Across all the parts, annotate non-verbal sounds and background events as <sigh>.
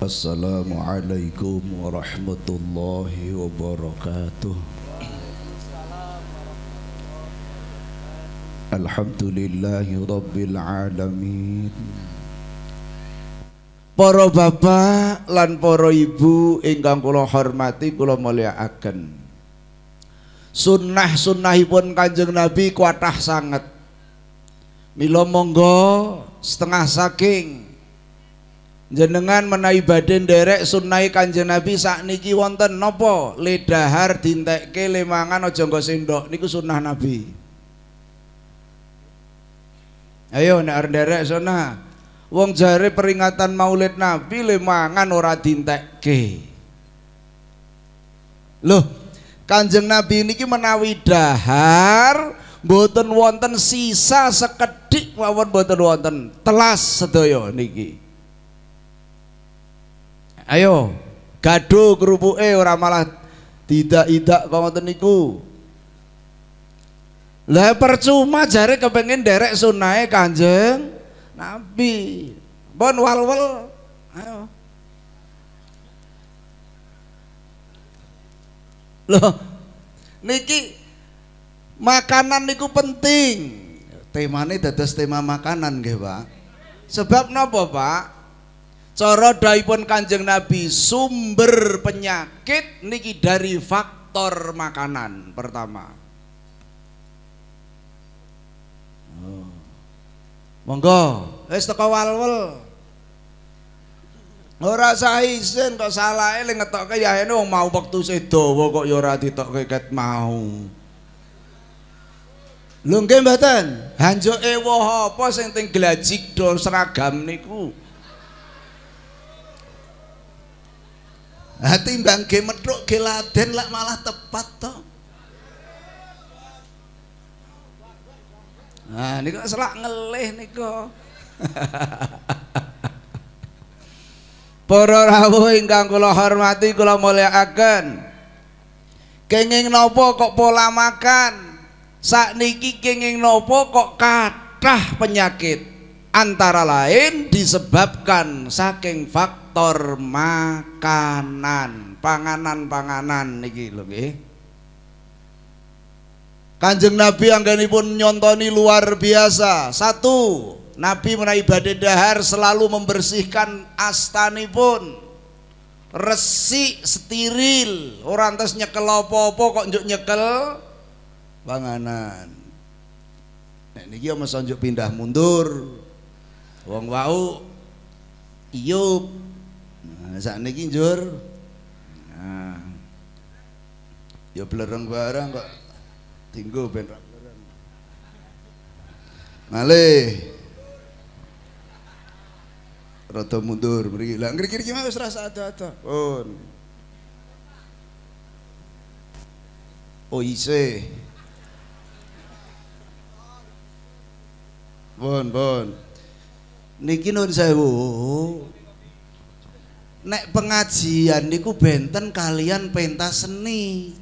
Assalamualaikum warahmatullahi wabarakatuh Alhamdulillahi rabbil alamin Para bapak lan para ibu ingkang kula hormati kula mulyakaken Sunnah-sunnahipun Kanjeng Nabi kuatah sangat. Mila monggo setengah saking jenengan menawi badhe derek sunnah kanjeng Nabi sakniki wonten nopo ledahar ke lemangan aja nggo sendok niku sunnah Nabi ayo nek derek sunnah wong jare peringatan Maulid Nabi lemangan ora ke. loh kanjeng Nabi niki menawi dahar boten wonten sisa sekedik mawon boten wonten telas sedoyo niki Ayo, gaduh kerupuk eh orang malah tidak tidak kau ngoten niku. Lah percuma jari kepengen derek sunai Kanjeng Nabi. Bon wal-wal. Ayo. Loh, niki makanan niku penting. Temane dados tema makanan nggih, Pak. Sebab napa, Pak? Cara daipun Kanjeng Nabi sumber penyakit niki dari faktor makanan pertama. Oh. Monggo, wis teko walwel. Ora sah kok salah eling ngetokke ya ini wong mau wektu sedawa kok ya ora ditokke ket mau. Lho nggih mboten, hanjuke woh apa sing teng glajik do seragam niku. Hati timbang ge metruk ge laden lak malah tepat to. Nah, niku selak ngelih niku. <laughs> Para rawuh ingkang kula hormati kula mulyakaken. Kenging nopo kok pola makan? Sakniki kenging nopo kok kathah penyakit? Antara lain disebabkan saking faktor faktor makanan panganan-panganan niki lho nggih Kanjeng Nabi anggenipun nyontoni luar biasa satu Nabi menaik badai dahar selalu membersihkan astani pun resik steril orang terus nyekel apa-apa kok njuk nyekel panganan nek niki ya mesti pindah mundur wong wau iup Nah, saat niki njur. Nah, ya belerang barang kok tinggu ben ra blereng. Malih. Rada mundur beri Lah ngriki kiri mah Serasa ada-ada. Pun. Oh Bon, bon. Niki nun sewu nek pengajian niku benten kalian pentas seni.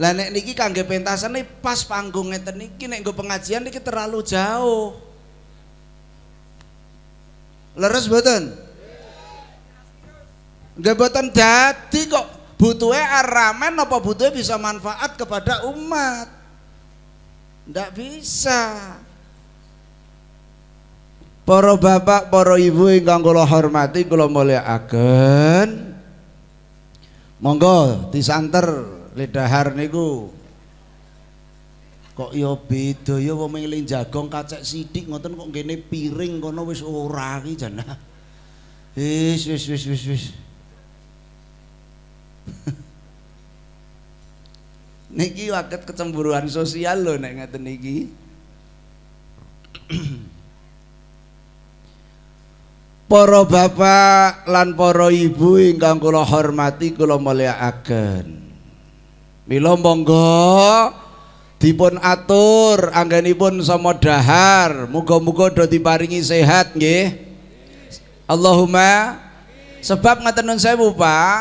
Lah nek niki kangge pentas seni pas panggungnya ngeten niki nek nggo pengajian niki terlalu jauh. Leres boten? Nggih boten dadi kok butuhnya aramen apa butuhnya bisa manfaat kepada umat. Ndak bisa. Para bapak, para ibu ingkang kula hormati, kula mulyakaken. Monggo disanter lidahar niku. Kok ya beda ya wong ngeling jagong kacek sithik ngoten kok ngene piring kono wis ora iki jannah. Wis wis wis wis wis. <laughs> niki waket kecemburuan sosial lho nek ngeten niki. <clears throat> Para bapak lan para ibu ingkang kula hormati kula mulyakaken. Mila monggo dipun atur anggenipun sama dahar. Muga-muga do diparingi sehat nggih. Allahumma sebab nggak nun saya Pak,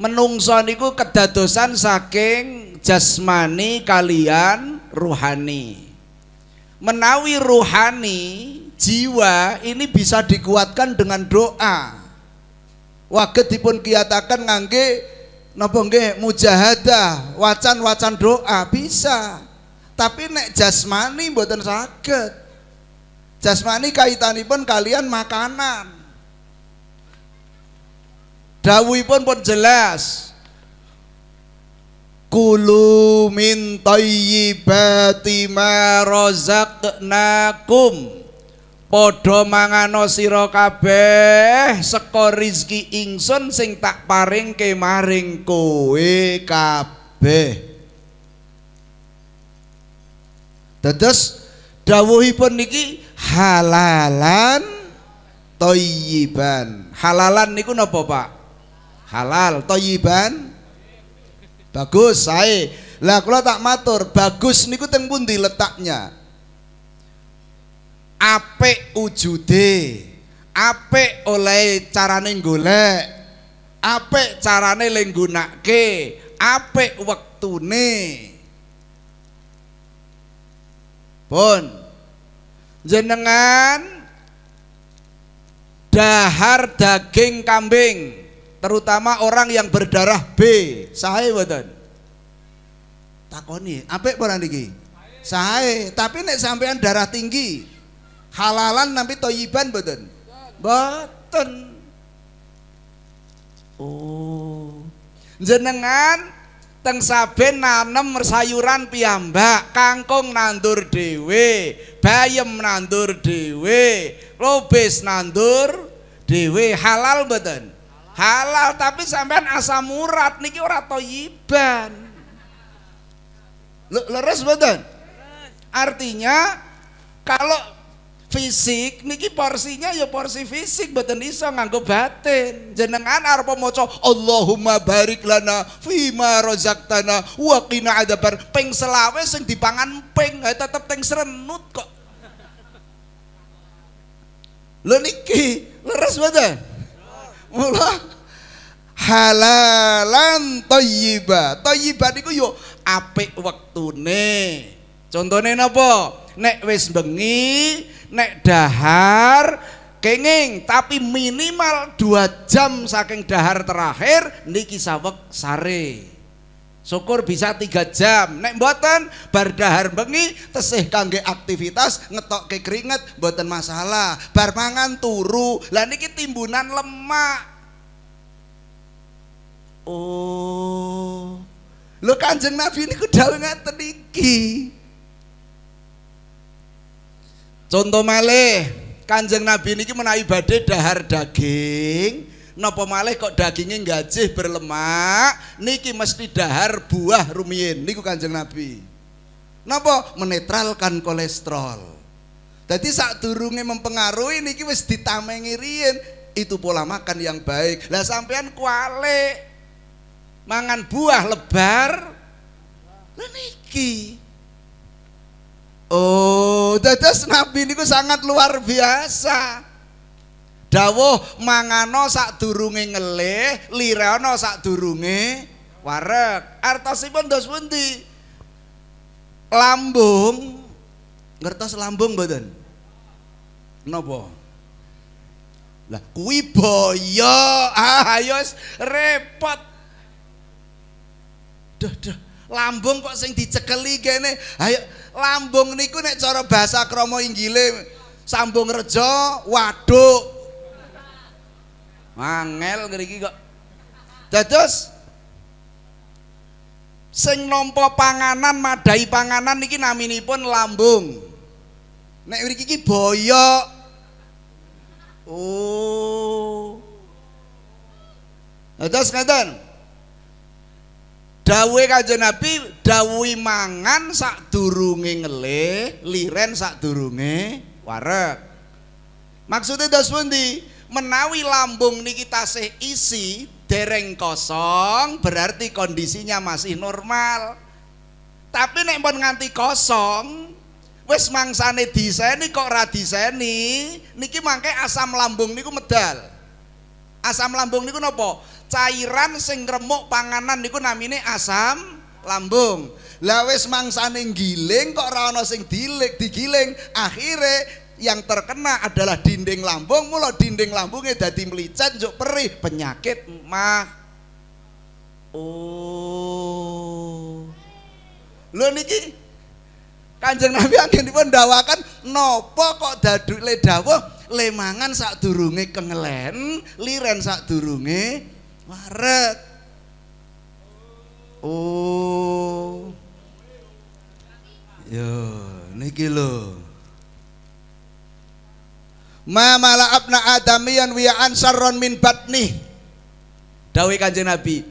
menungso niku kedadosan saking jasmani kalian ruhani. Menawi ruhani jiwa ini bisa dikuatkan dengan doa waget dipun kiatakan ngangge napa mujahadah wacan-wacan doa bisa tapi nek jasmani mboten saged jasmani kaitanipun kalian makanan Dawi pun pun jelas kulu min tayyibati ma rozaknakum padha mangano sira kabeh saka rizki ingsun sing tak paringke maring kowe kabeh dados dawuhipun niki halalan toyiban halalan niku napa Pak halal toyiban bagus sae lah kula tak matur bagus niku teng pundi letaknya apik wujude, apik oleh carane golek, apik carane lenggunake nggunakake, apik wektune. Pun jenengan dahar daging kambing terutama orang yang berdarah B sahae mboten takoni apik ora niki sahae tapi nek sampean darah tinggi Halalan nampi toyiban boten? Boten. Oh. Jenengan teng saben nanem sayuran piyambak, kangkung nandur dewe bayem nandur dewe lobis nandur dewe halal boten? Halal tapi sampean asam urat niki ora toyiban. Leres boten? Artinya kalau fisik niki porsinya ya porsi fisik boten iso nganggo batin jenengan arep maca Allahumma barik lana fima razaqtana wa qina adzabar ping selawe sing dipangan ping tetep teng serenut kok lho niki leres boten mula halalan thayyiba thayyiba niku yo ya apik wektune contone napa nek wis bengi nek dahar kenging tapi minimal dua jam saking dahar terakhir niki sawek sare syukur bisa tiga jam nek buatan bar dahar bengi tesih kangge aktivitas ngetok ke keringet buatan masalah bar mangan turu lah niki timbunan lemak oh lo kanjeng nabi ini kudawe ngaten Contoh malih, Kanjeng Nabi niki menawi badhe dahar daging, napa malih kok dagingnya gajih berlemak, niki mesti dahar buah rumiyin niku Kanjeng Nabi. Napa menetralkan kolesterol. Jadi saat durungnya mempengaruhi niki mesti ditamengi riyen itu pola makan yang baik. Lah sampean kuale mangan buah lebar. Lah niki Oh, dados nabi niku sangat luar biasa. Dawuh mangano sadurunge ngelih, lirana sadurunge warek. Artosipun dos pundi? Lambung. Ngertos lambung mboten? Napa? Lah kuwi boyo. Ah, ayo repot. Duh, duh. Lambung kok sing dicekeli kene. Ayo lambung niku nek cara bahasa kromo inggile sambung rejo waduk mangel ngriki kok dados sing nampa panganan madai panganan niki naminipun lambung nek mriki iki boyo oh dados kadang dawe kanjeng Nabi dauwi mangan sak durunge liren sak durunge warek maksudnya dos pundi menawi lambung niki tasih isi dereng kosong berarti kondisinya masih normal tapi nek pun nganti kosong wis mangsane diseni kok ra diseni niki mangke asam lambung niku medal asam lambung niku nopo cairan sing remuk panganan niku namine asam lambung. Lah wis mangsane giling kok ora ana sing dilik digiling, akhire yang terkena adalah dinding lambung, mulo dinding lambungnya dadi melicat njuk perih penyakit mah. Oh. Lho niki Kanjeng Nabi angin dipun dawakan nopo kok le dawuh lemangan durunge kengelen, liren durunge Maret. Oh. Yo, niki lho. Ma mala'abna Adamian wia sarron min batnih. Dawe Kanjeng Nabi,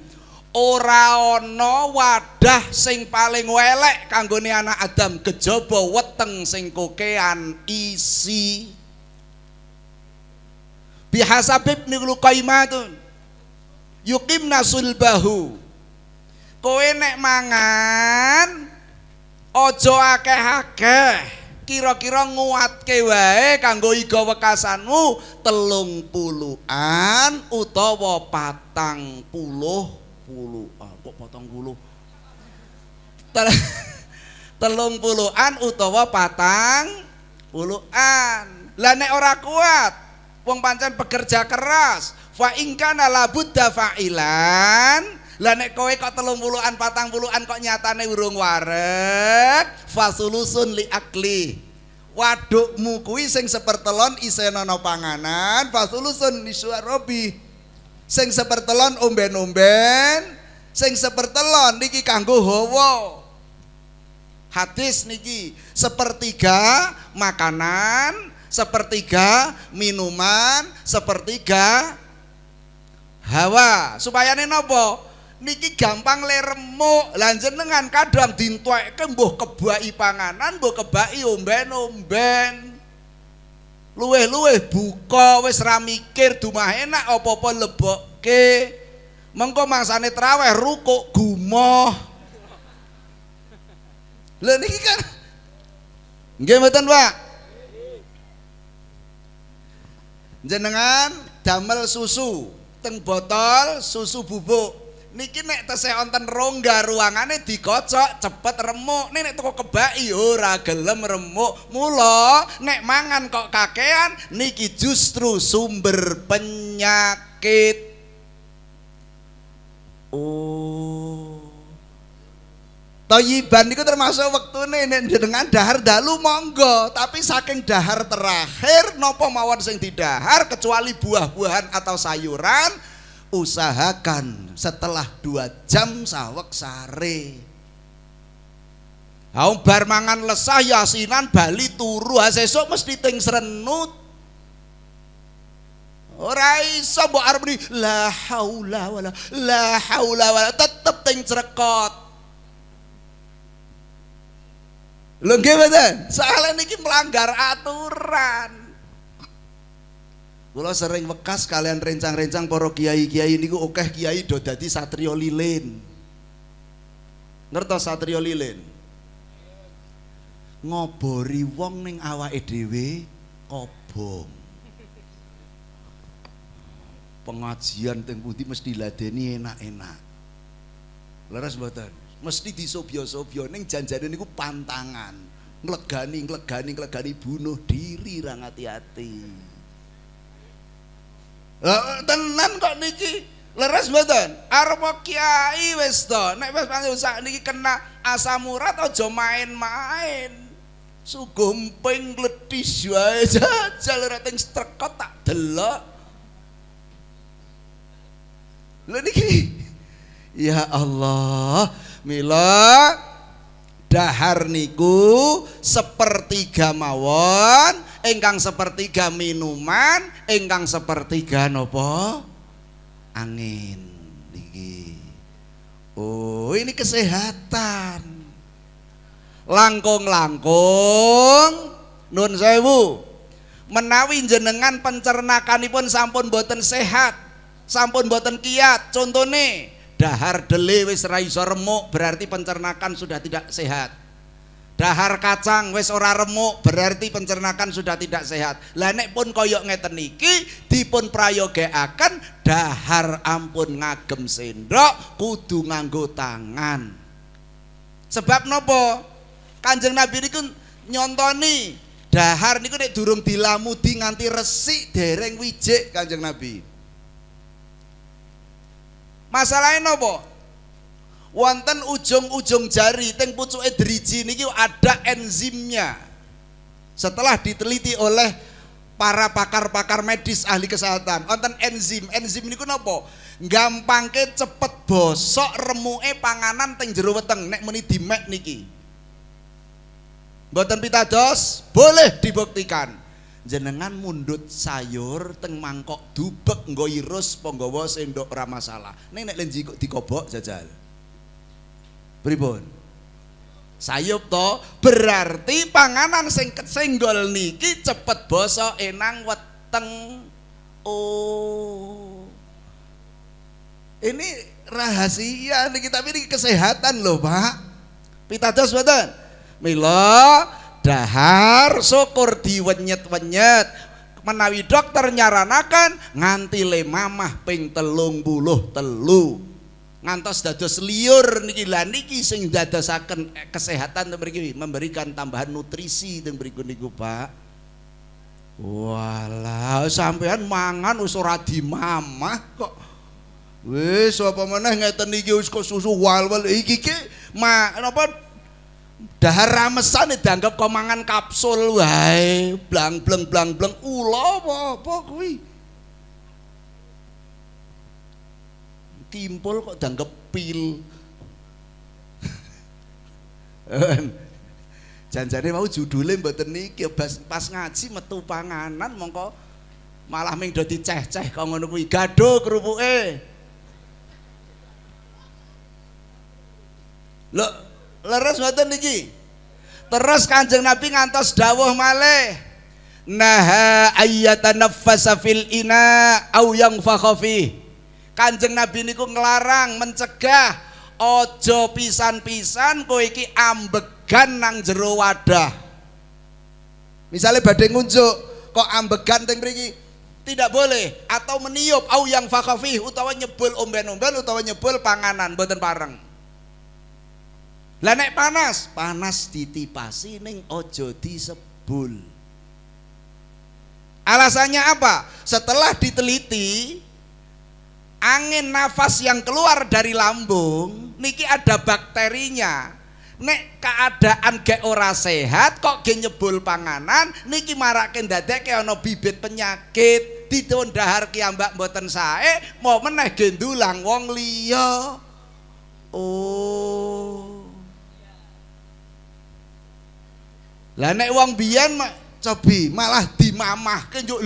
ora ana wadah sing paling welek kanggone anak Adam kejaba weteng sing kokean isi bihasab ibnu qaimatun Yukim nasul bahu, kowe nek mangan ojo akeh-akeh kira-kira nguat wae kanggo iga wekasanmu telung puluhan utawa patang puluh ah, kok patang puluh Tel <laughs> telung puluhan utawa patang puluhan lah nek ora kuat wong pancen pekerja keras Fa ingkana labudda fa'ilan. Lah nek kowe kok telung puluhan patang puluhan kok nyatane urung wareg, fasulusun li akli. Wadukmu kuwi sing sepertelon isih ana panganan, fasulusun li syarabi. Sing sepertelon umben umben sing sepertelon niki kanggo hawa. Hadis niki sepertiga makanan, sepertiga minuman, sepertiga hawa supaya ini nopo niki gampang le remuk lan jenengan kadang dintuak ke mbuh kebai panganan mbuh kebai omben omben luweh luweh buka wis ramikir dumah enak apa-apa lebok ke mengko mangsane traweh rukuk gumoh lho niki kan Gimana pak? Jenengan damel susu, teng botol susu bubuk niki nek tesih wonten rongga ruangane dikocok cepet remuk nek nek toko kebaki ora gelem remuk mula nek mangan kok kakean niki justru sumber penyakit oh Toyiban itu termasuk waktu ini dengan dahar dalu monggo tapi saking dahar terakhir nopo mawon sing didahar kecuali buah-buahan atau sayuran usahakan setelah dua jam sawek sare Aung bar mangan lesah yasinan bali turu sesuk mesti ting serenut Orai iso mbok la haula wala la haula wala tetep ting cerekot Lho nggih mboten? Soale melanggar aturan. Kalau sering bekas kalian rencang-rencang para kiai-kiai niku akeh kiai do dadi satrio lilin. Ngerti satrio lilin? Ngobori wong ning awake dhewe kobong. Pengajian teng pundi mesti ladeni enak-enak. Leres mboten? mesti di disobyo-sobyo ning janjane niku pantangan nglegani nglegani nglegani bunuh diri ra ngati-ati tenan kok niki leres mboten arep kiai wis to nek wis panggil sak niki kena asam urat aja main-main sugumping gledhis wae <laughs> jajal rating strekot tak delok lho niki ya Allah Mila dahar niku sepertiga mawon engkang sepertiga minuman engkang sepertiga nopo angin niki oh ini kesehatan langkung-langkung nun sewu menawi jenengan pencernakanipun sampun boten sehat sampun boten kiat Contoh nih, Dahar dele wis ora iso remuk berarti pencernakan sudah tidak sehat. Dahar kacang wis ora remuk berarti pencernakan sudah tidak sehat. Lah nek pun kaya ngeten iki dipun prayogekaken dahar ampun ngagem sendok kudu nganggo tangan. Sebab nopo? Kanjeng Nabi niku nyontoni dahar niku nek durung dilamudi nganti resik dereng wijik Kanjeng Nabi. Masalahnya nopo? Wonten ujung-ujung jari teng pucuke driji niki ada enzimnya. Setelah diteliti oleh para pakar-pakar medis ahli kesehatan, wonten enzim. Enzim niku nopo? gampang ke cepet bosok remuke panganan teng jero weteng nek muni dimek niki. Mboten pitados, boleh dibuktikan jenengan mundut sayur teng mangkok dubek nggo irus penggawa sendok ora masalah. Ning nek lenji kok dikobok jajal. Pripun? Sayup to berarti panganan sing kesenggol niki cepet bosok enang weteng. Oh. Ini rahasia niki tapi ini kesehatan loh, Pak. Pitados mboten? Mila dahar syukur diwenyet-wenyet menawi dokter nyaranakan nganti le mamah ping telung buluh telu ngantos dados liur niki lah niki sing dadosaken eh, kesehatan mriki memberikan tambahan nutrisi teng mriku niku Pak Walah sampean mangan wis ora dimamah kok Wis apa meneh ngeten iki wis kok susu wal-wal iki ki ma napa dahar ramesan dianggap kau mangan kapsul wae blang bleng blang bleng ulo apa apa kuwi timpul kok dianggap pil <laughs> janjane mau judule mboten niki pas ngaji metu panganan mongko malah ming dadi ceh-ceh kok ngono kuwi gado kerupuke eh. lho Leres mboten niki. Terus Kanjeng Nabi ngantos dawuh malih. Naha nafasa fil ina au yang fakhafi. Kanjeng Nabi niku ngelarang, mencegah ojo pisan-pisan kowe iki ambegan nang jero wadah. Misalnya badai ngunjuk, kok ambegan teng mriki, tidak boleh atau meniup au yang fakhafi utawa nyebul omben-omben utawa nyebul panganan mboten pareng lah nek panas, panas ditipasi neng ojo disebul. Alasannya apa? Setelah diteliti, angin nafas yang keluar dari lambung niki ada bakterinya. Nek keadaan gak ora sehat kok ge nyebul panganan niki marake ndadekke ana bibit penyakit ditun dahar kiambak mboten sae mau meneh gendulang wong liya. Oh. Lah nek wong biyen cobi malah dimamahke njuk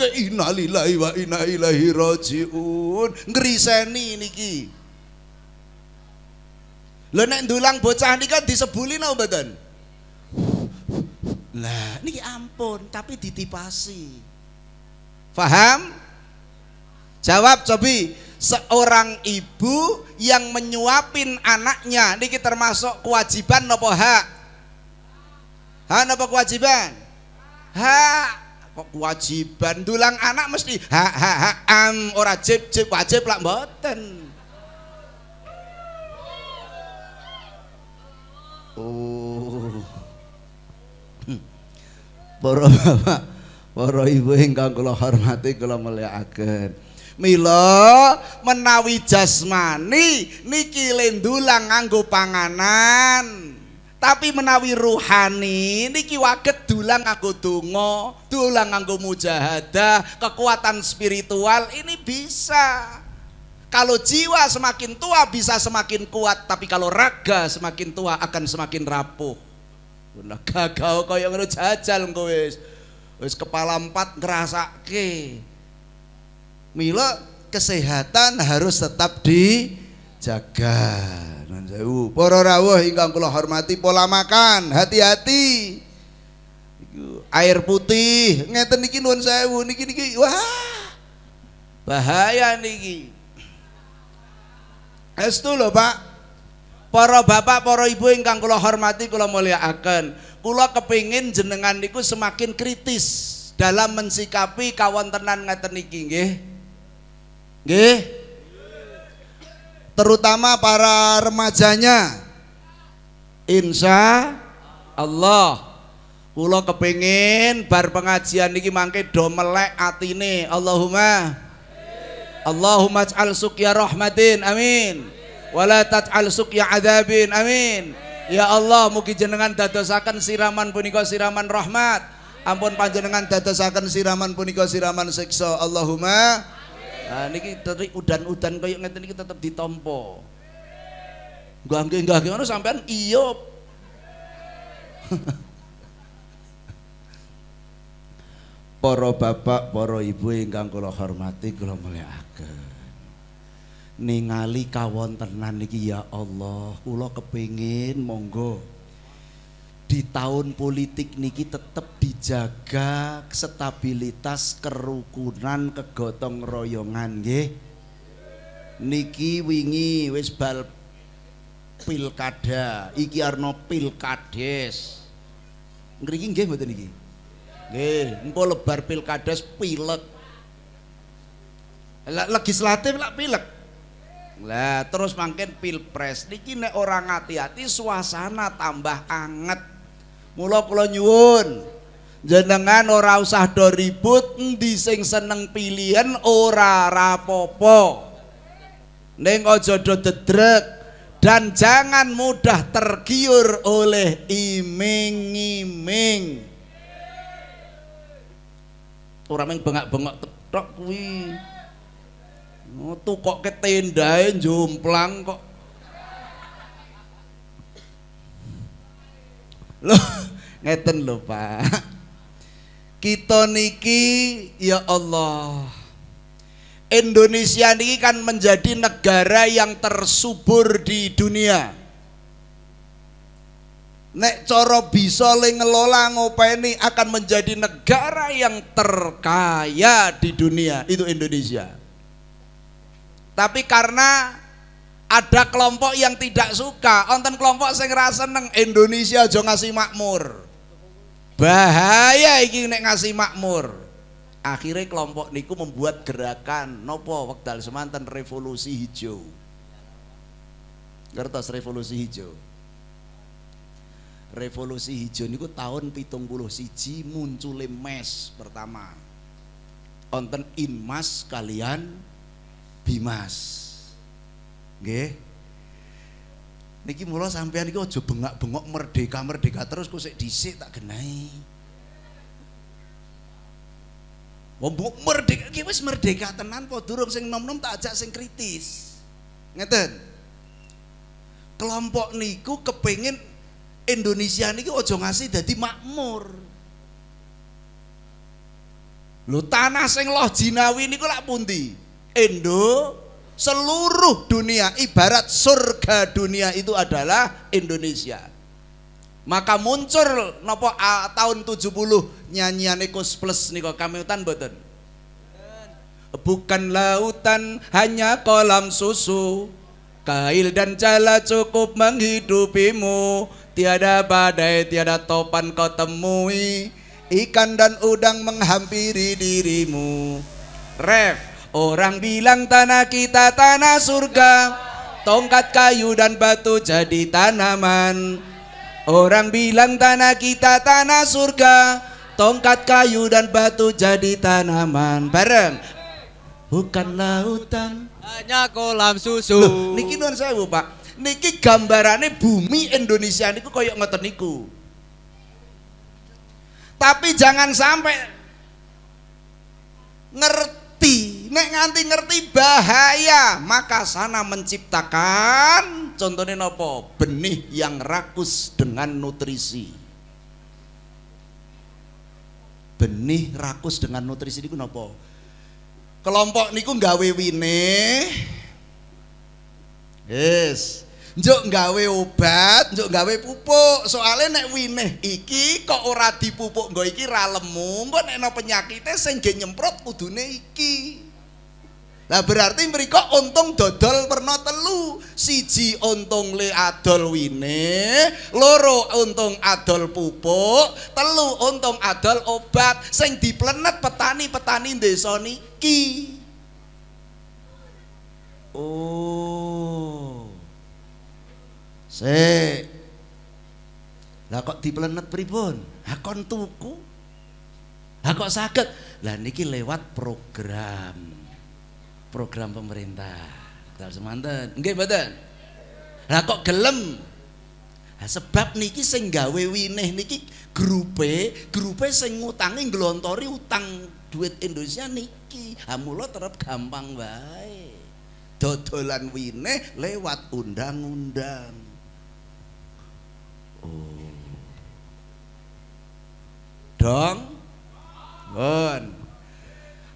ke innalillahi wa inna ilaihi rajiun. Ngriseni niki. Lho nek ndulang bocah nika kan disebuli napa mboten? Lah niki ampun tapi ditipasi. Faham? Jawab Cobi, seorang ibu yang menyuapin anaknya niki termasuk kewajiban nopo hak? Hak apa kewajiban? Ha kok kewajiban dulang anak mesti ha ha ha am ora jib jib wajib lah mboten. Oh. Para bapak, para ibu ingkang kula hormati kula mulyakaken. Milo menawi jasmani niki lendulang nganggo panganan. Tapi menawi ruhani niki waget dulang aku tungo, dulang aku mujahadah, kekuatan spiritual ini bisa. Kalau jiwa semakin tua bisa semakin kuat, tapi kalau raga semakin tua akan semakin rapuh. Nah, gagal yang harus jajal kau wis. Wis kepala empat ngerasa ke. Milo kesehatan harus tetap dijaga. Nuwun sewu. Para rawuh ingkang kula hormati pola makan hati-hati. air putih ngeten niki nuwun sewu niki niki wah bahaya niki. Estu lho Pak. Para bapak, para ibu ingkang kula hormati kula mulyakaken. Kula kepingin jenengan niku semakin kritis dalam mensikapi kawontenan ngeten niki nggih. Nggih terutama para remajanya. Insya Allah. Kula kepingin bar pengajian niki mangke do melek atine. Allahumma Allahumma ta'al suqya rahmatin. Amin. Wala ta'al suqya adabin, Amin. Ya Allah, mugi jenengan dadosaken siraman punika siraman rahmat. Ampun panjenengan dadosaken siraman punika siraman siksa. Allahumma Nah niki tetep udan-udan koyo ngene niki tetep ditampa. Nggih. Nggih ngono sampean iya. <laughs> Para bapak, para ibu ingkang kula hormati, kula mulyakaken. Ningali kawontenan niki ya Allah, kula kepingin monggo di tahun politik niki tetap dijaga stabilitas kerukunan kegotong royongan nggih niki wingi wis bal pilkada iki arno pilkades ngriki nggih mboten niki nggih engko lebar pilkades pilek legislatif lah pilek lah terus mangkin pilpres niki nek orang hati-hati suasana tambah anget Mula kula nyuwun jenengan ora usah do ribut endi sing seneng pilihan ora rapopo. Ning aja do dedrek dan jangan mudah tergiur oleh iming-iming. Ora meng bengak-bengak tetok kuwi. Ngutuk kok ketendae jomplang kok Loh, <laughs> ngeten lho Pak. Kita niki ya Allah. Indonesia ini kan menjadi negara yang tersubur di dunia. Nek coro bisa ngelola ngopeni akan menjadi negara yang terkaya di dunia. Itu Indonesia. Tapi karena ada kelompok yang tidak suka onten kelompok sing seneng Indonesia aja ngasih makmur bahaya iki nek ngasih makmur akhirnya kelompok niku membuat gerakan nopo wekdal Semantan revolusi hijau kertas revolusi hijau revolusi hijau niku tahun pitung puluh siji muncul mes pertama onten inmas kalian bimas Nggih. Niki mula sampean iki aja bengak-bengok merdeka merdeka terus kok sik dhisik tak genai. Wong merdeka iki wis merdeka tenan apa durung sing nom tak ajak sing kritis. Ngeten. Kelompok niku kepengin Indonesia niki aja ngasih dadi makmur. Lho tanah sing loh jinawi niku lak pundi? Indo seluruh dunia ibarat surga dunia itu adalah Indonesia maka muncul nopo tahun 70 nyanyian ekos Plus niko kami hutan boten bukan lautan hanya kolam susu Kail dan jala cukup menghidupimu Tiada badai, tiada topan kau temui Ikan dan udang menghampiri dirimu Ref Orang bilang tanah kita tanah surga Tongkat kayu dan batu jadi tanaman Orang bilang tanah kita tanah surga Tongkat kayu dan batu jadi tanaman Bareng Bukan lautan Hanya kolam susu Loh, Niki nuan saya bu pak Niki gambarannya bumi Indonesia niku koyok ngeten niku Tapi jangan sampai ngerti nek nganti ngerti bahaya maka sana menciptakan contohnya nopo benih yang rakus dengan nutrisi benih rakus dengan nutrisi niku nopo kelompok niku nggawe wine yes njuk gawe obat njuk gawe pupuk soalnya nek wineh iki kok ora dipupuk nggo iki ra lemu engko nek ana penyakite sing nggih nyemprot kudune iki Lah berarti mereka untung dodol pernah telu Siji untung le adol wine Loro untung adol pupuk Telu untung adol obat Sing diplenet petani-petani desa niki Oh Sik Lah kok diplenet pripun? Hakon tuku Lah kok sakit? Lah niki lewat Program program pemerintah. Dal semanten. enggak badan, Lah kok gelem? Nah, sebab niki sing gawe winih niki grupe, grupe sing ngutangi nglontori utang duit Indonesia niki. Ha mula terap gampang wae. Dodolan wineh lewat undang-undang. Oh. Dong. Bon.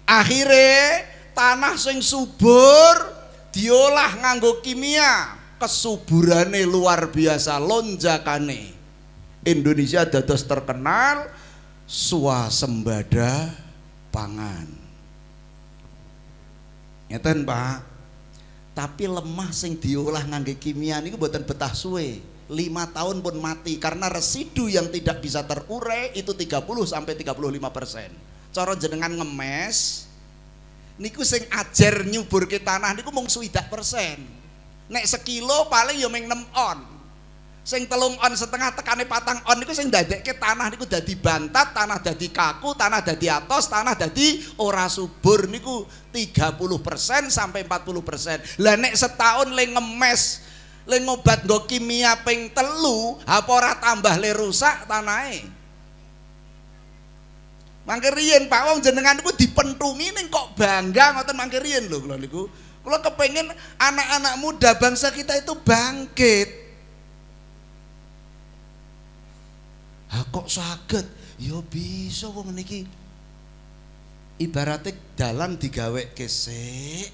Akhirnya tanah sing subur diolah nganggo kimia kesuburane luar biasa lonjakane Indonesia dados terkenal swasembada pangan ngeten Pak tapi lemah sing diolah nganggo kimia niku buatan betah suwe lima tahun pun mati karena residu yang tidak bisa terurai itu 30 sampai 35 persen. Coro jenengan ngemes, niku sing ajar nyubur ke tanah niku mung suidak persen nek sekilo paling ya meng 6 on sing telung on setengah tekane patang on niku sing dadek ke tanah niku dadi bantat tanah dadi kaku tanah dadi atos tanah dadi ora subur niku 30 persen sampai 40 persen lah nek setahun le ngemes le ngobat go kimia ping telu apa ora tambah le rusak tanahnya Mangkirin Pak Wong jenengan itu dipentungi neng kok bangga ngotot mangkirin lho kalau niku. Kalau kepengen anak-anak muda bangsa kita itu bangkit. Ha, kok sakit? Yo bisa wong niki. Ibaratnya dalan digawe kesek.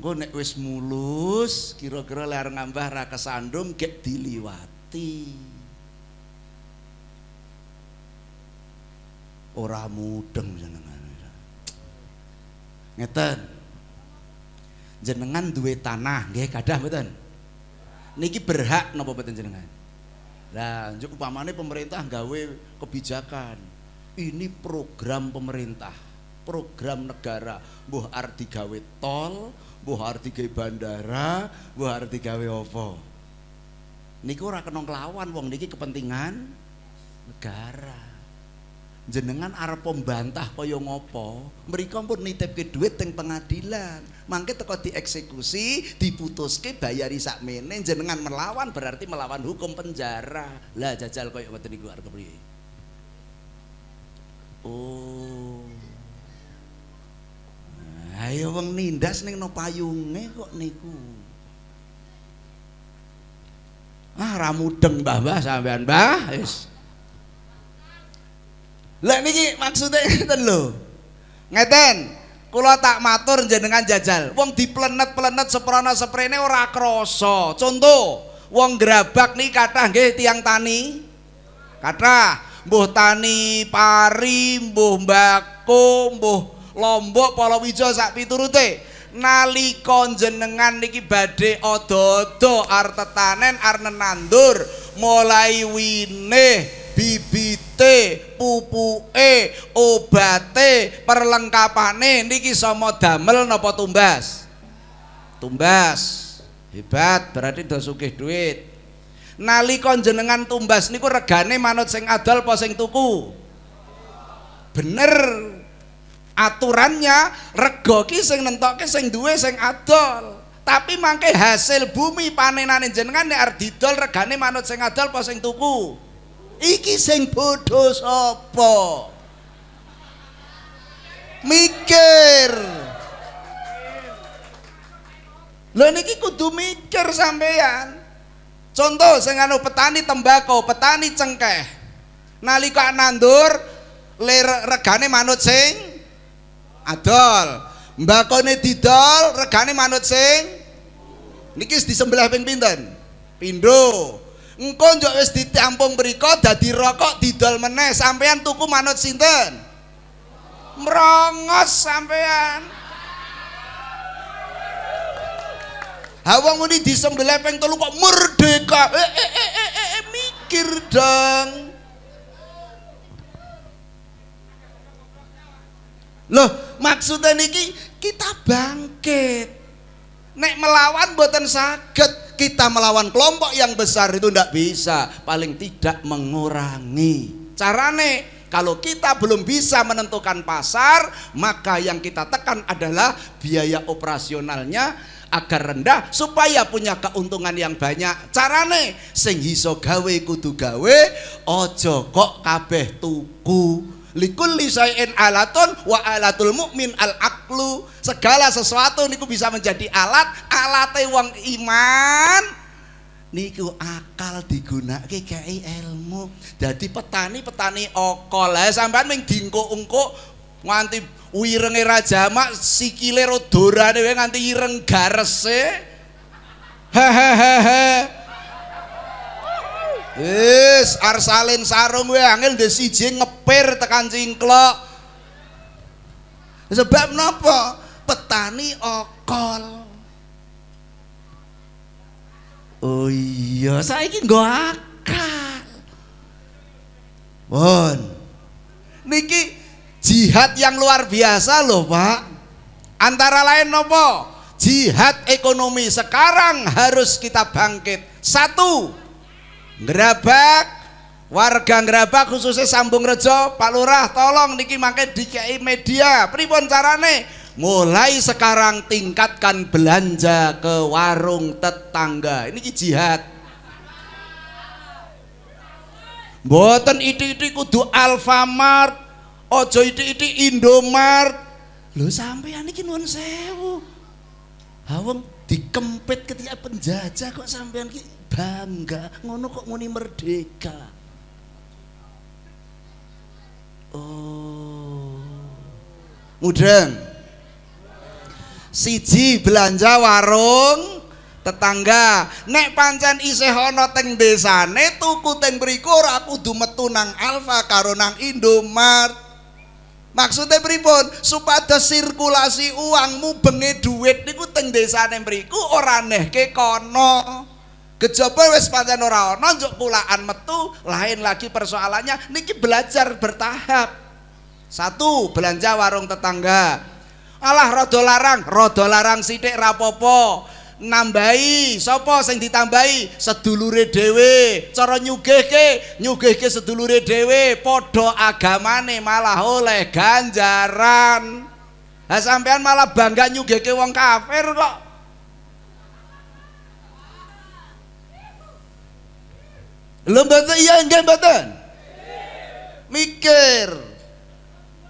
Gue nek wis mulus, kira-kira lar ambah raka sandung Gek diliwati. Orang mudeng jenengan. Ngeten. Jenengan duwe tanah nggih kadang mboten? Niki berhak nopo beten jenengan? Lah, njuk upamane pemerintah gawe kebijakan. Ini program pemerintah, program negara. Buah arti gawe tol, buah arti gawe bandara, buah arti gawe apa? Niku ora kena nglawan wong niki kepentingan negara jenengan arep pembantah kaya ngopo mereka pun ke duit teng pengadilan mangke teko dieksekusi diputuske bayari sakmene jenengan melawan berarti melawan hukum penjara lah jajal kaya ngoten niku arep kepriye oh ayo ya wong nindas ning no payunge kok niku ah ramudeng mbah mbah sampean mbah wis Lek niki maksude <laughs> ngeten lho. Ngeten, kula tak matur jenengan jajal. Wong diplenet-plenet seprana seprene ora krasa. Contoh, wong gerabak niki kathah nggih tiyang tani. Kathah mbuh tani pari, mbuh mbako, mbuh lombok palawija sak piturute. Nalika jenengan niki badhe ada-ada are tetanen, mulai winih bibite, pupuke, obate, perlengkapane niki sama damel napa tumbas? Tumbas. Hebat, berarti do sugih duit. nali jenengan tumbas niku regane manut seng adol apa sing tuku? Bener. Aturannya regoki seng sing nentokke sing duwe sing adol. Tapi mangke hasil bumi panenane jenengan nek arep didol regane manut seng adol apa sing tuku? iki sing bodho sapa mikir lho niki kudu mikir sampeyan contoh sing anu petani tembakau, petani cengkeh nalika nandur ler regane manut sing adol mbakone didol regane manut sing niki disembelah ping pinten pindho engko njok wis ditampung mriko dadi rokok didol meneh sampean tuku manut sinten merongos sampean hawa ngundi disembelih ping telu kok merdeka eh, eh, eh, eh, eh, eh, mikir dong loh maksudnya niki kita bangkit naik melawan buatan sakit kita melawan kelompok yang besar itu tidak bisa paling tidak mengurangi carane kalau kita belum bisa menentukan pasar maka yang kita tekan adalah biaya operasionalnya agar rendah supaya punya keuntungan yang banyak carane sing iso gawe kudu gawe ojo kok kabeh tuku likulli syai'in alatun wa alatul mukmin al aklu segala sesuatu niku bisa menjadi alat alate wong iman niku akal digunakake kae ilmu jadi petani petani okol ya sampean ning dingko engko nganti wirenge ra jamak sikile rodorane nganti ireng garese hehehehe Wis arsalin sarung gue angin di siji ngepir tekan cingklok. Sebab nopo Petani okol. Oh iya, saya ingin gue akal. Bon, Niki jihad yang luar biasa loh, Pak. Antara lain nopo? Jihad ekonomi sekarang harus kita bangkit. Satu, Grabak warga Grabak khususnya Sambung Rejo Pak Lurah tolong niki mangke dikei media pripun carane mulai sekarang tingkatkan belanja ke warung tetangga ini ki jihad boten itu itu kudu Alfamart ojo itu itu Indomart lu sampai ini ki nuan sewu hawang dikempet ketika penjajah kok sampean ki bangga ngono kok muni merdeka oh mudeng siji belanja warung tetangga nek pancen isih ana teng desane tuku teng mriku ora kudu metu nang Alfa karo nang Indomart Maksudnya pripun supaya sirkulasi uangmu bengi duit niku teng desane mriku ora nehke kono. Kejaba wis pancen ora ana njuk pulaan metu, lain lagi persoalannya niki belajar bertahap. Satu, belanja warung tetangga. Alah rada larang, rada larang sithik rapopo. Nambahi sapa sing ditambahi? Sedulure dhewe. Cara nyugihke, nyugihke sedulure dhewe, padha agamane malah oleh ganjaran. Lah sampean malah bangga nyugihke wong kafir kok. Lembatan iya enggak mbatan? Mikir.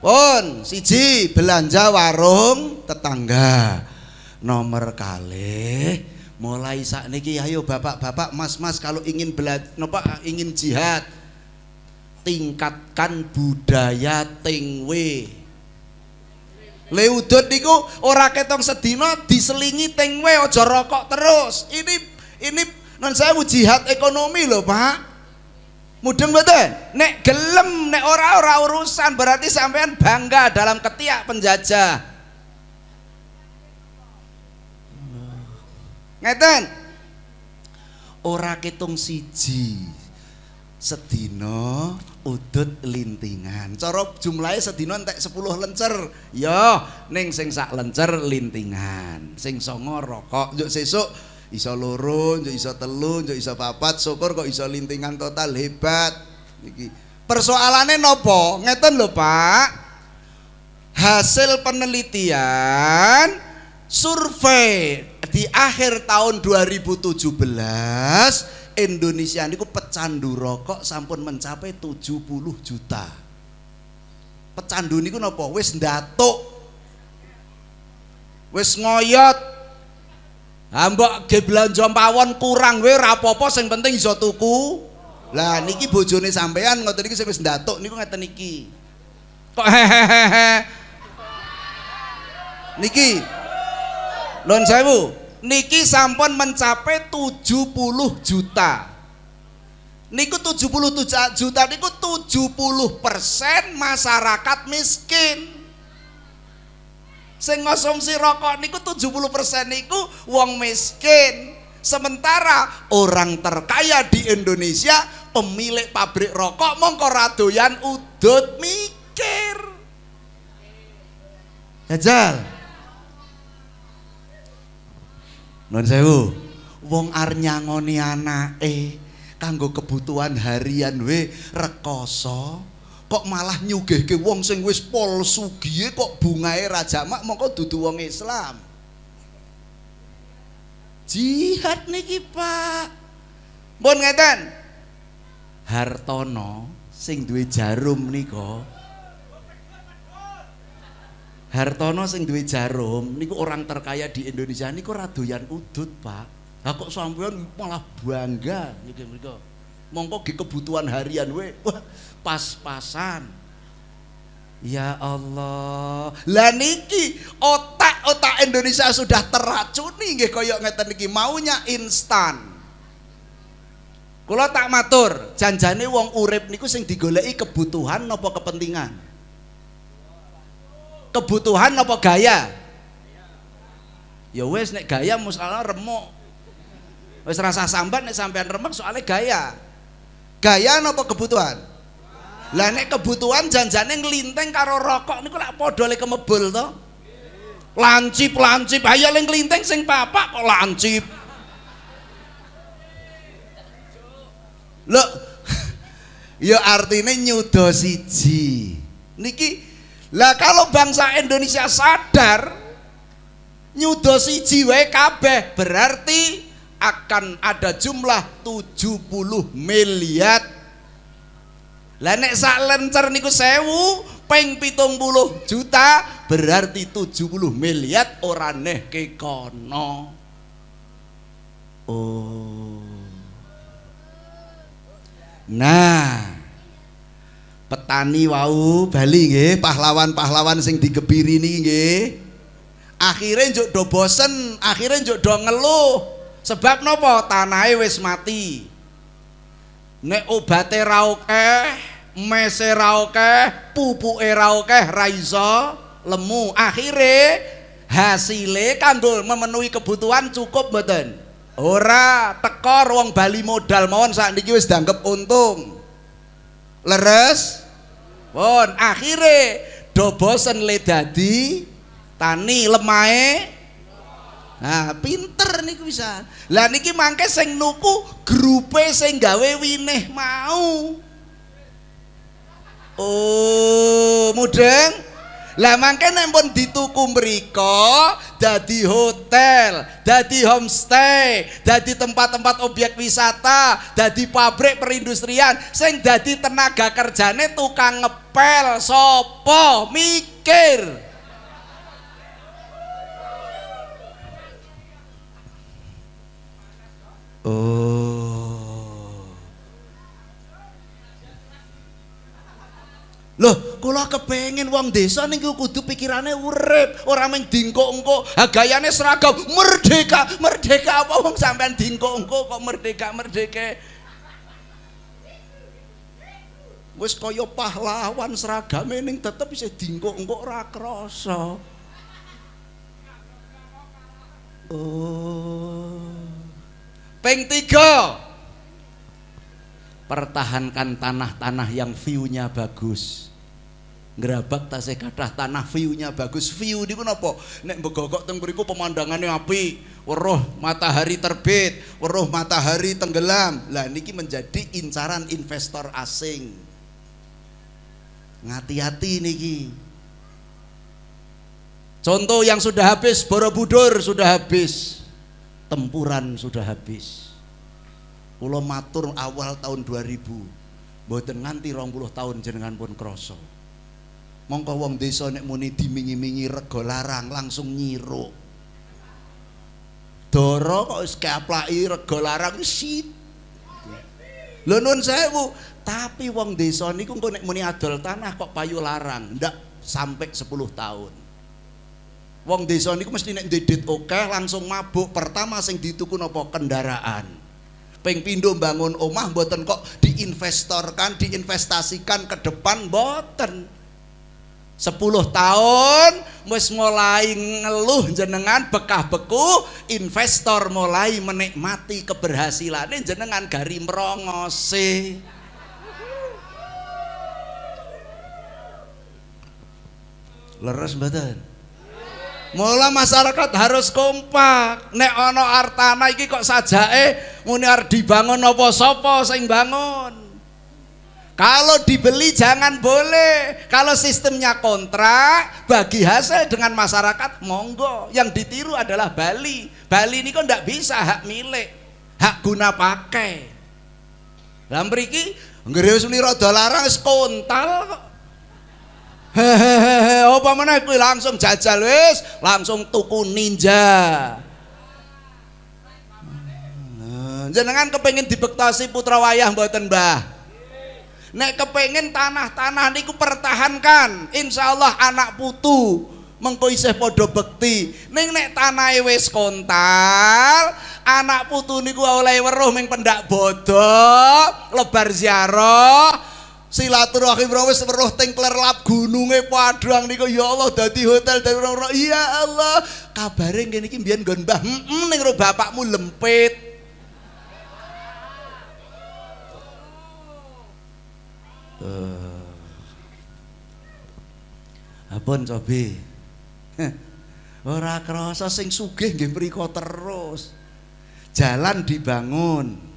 Pon, siji belanja warung tetangga. Nomor kali mulai saat niki ayo bapak-bapak mas-mas kalau ingin belajar ingin jihad tingkatkan budaya tingwe leudut niku ora ketong sedina diselingi tingwe ojo rokok terus ini ini non saya jihad ekonomi loh pak Mudeng betul. Nek gelem, nek ora ora urusan berarti sampean bangga dalam ketiak penjajah. Ngeten. Ora ketung siji. Sedina udut lintingan. Cara jumlahnya sedina entek 10 lencer. yo neng sing sak lencer lintingan. Sing songo rokok, Yuk sesuk iso loro, iso telu, iso papat, syukur kok iso lintingan total hebat. persoalannya nopo? Ngeten lho, Pak. Hasil penelitian survei di akhir tahun 2017 Indonesia ini pecandu rokok sampun mencapai 70 juta. Pecandu niku nopo wes ndatuk. wes ngoyot Ambok ah, ge belanja pawon kurang kowe ora apa-apa sing penting iso tuku. Lah niki bojone sampean ngoten niki sing wis ndatuk niku ngeten niki. Kok hehehe. Niki. Lon sewu, niki sampun mencapai 70 juta. Niku puluh juta niku 70% masyarakat miskin. Sing ngonsumsi rokok niku 70% niku wong miskin. Sementara orang terkaya di Indonesia pemilik pabrik rokok mongko radoyan udut mikir. Jajal. Nun sewu, wong ar nyangoni anake kanggo kebutuhan harian we rekoso kok malah ke wong sing wis pol kok bungae raja mak mongko dudu wong Islam. Jihad niki, Pak. bon ngeten. Hartono sing duwe jarum kok Hartono sing duwe jarum niku orang terkaya di Indonesia nih niku radoyan udut, Pak. Nah kok sampean malah bangga nih gitu mongko di kebutuhan harian we wah pas-pasan ya Allah lah niki otak-otak Indonesia sudah teracuni nggih koyok ngeten niki maunya instan Kalau tak matur, janjane wong urip niku sing digoleki kebutuhan nopo kepentingan? Kebutuhan nopo gaya? Ya wes nek gaya musalah remuk. Wes rasa sambat nek sampean remuk soalnya gaya. gaya apa kebutuhan lah nek kebutuhan janjane nglinteng karo rokok niku lak padha le kemebul to lancip lancip ayo le nglinteng sing papak kok lancip lho <laughs> ya artine nyudo siji niki lah kalau bangsa Indonesia sadar Nyudo siji wae kabeh berarti akan ada jumlah 70 miliar lah nek sak lencer niku sewu peng pitung puluh juta berarti 70 miliar orang neh kekono oh nah petani wau Bali nge pahlawan-pahlawan sing digebiri nih nggih akhirnya juk do bosen akhirnya juk do ngeluh Sebab nopo tanahe wis mati. Nek obate ra akeh, mese ra akeh, pupuke ra akeh, ra lemu. Akhire hasile kanggo memenuhi kebutuhan cukup mboten? Ora teko wong Bali modal mawon sakniki wis dianggap untung. Leres? Pun, akhire do bosen le dadi tani lemahe Nah, pinter niku bisa. Lah niki mangke sing nuku grupe sing gawe winih mau. Oh, mudeng. Lah mangke nek pun dituku mriko dadi hotel, dadi homestay, dadi tempat-tempat objek wisata, dadi pabrik perindustrian, sing dadi tenaga kerjane tukang ngepel sopo mikir? Oh. Loh, kula kepengin wong desa niku kudu pikirane urip, ora mung dingkok-ngkok, gayane seragam, merdeka, merdeka apa wong sampean dingkok-ngkok kok merdeka merdeke. Wis kaya pahlawan seragame ning tetep isih dingkok-ngkok ora krasa. Oh. Peng tiga Pertahankan tanah-tanah yang view-nya bagus Gerabak tasih kathah tanah view-nya bagus View niku apa? Nek begokok teng pemandangannya api Weruh matahari terbit Weruh matahari tenggelam Lah ini menjadi incaran investor asing Ngati-hati niki Contoh yang sudah habis Borobudur sudah habis tempuran sudah habis. Pulau matur awal tahun 2000, mboten nganti puluh tahun jenengan pun kroso Mongko wong desa nek muni dimingi-mingi rego larang langsung nyiro. Doro kok wis keaplaki rego larang sit. Lho nun sewu, tapi wong desa niku engko nek muni adol tanah kok payu larang, ndak sampai 10 tahun. Wong desa niku mesti nek ndedit okeh langsung mabuk. Pertama sing dituku napa kendaraan. Ping pindho bangun omah mboten kok diinvestorkan, diinvestasikan ke depan boten 10 tahun wis mulai ngeluh jenengan bekah beku investor mulai menikmati keberhasilan jenengan gari merongose leres mboten Mula masyarakat harus kompak. Nek ono artana iki kok sajae muni arep dibangun apa sapa sing bangun. Kalau dibeli jangan boleh. Kalau sistemnya kontrak, bagi hasil dengan masyarakat monggo. Yang ditiru adalah Bali. Bali ini kok ndak bisa hak milik, hak guna pakai. Lah mriki nggih wis mlira dolarang kontal kok hehehe apa mana aku langsung jajal wis langsung tuku ninja jenengan kepengen dibektasi putra wayah buatan mbah Nek kepengen tanah-tanah niku pertahankan. Insya Allah anak putu mengko isih padha bekti. Ning nek tanahe wis kontal, anak putu niku oleh weruh mengpendak pendak lebar ziarah, silaturahim rawis meroh tengkler lab gunungnya padang niko ya Allah dadi hotel dan ya Allah kabarin gini kini biar gonbah neng roh bapakmu lempit eh. Abon cobi, ora kerasa sing sugih gembri terus jalan dibangun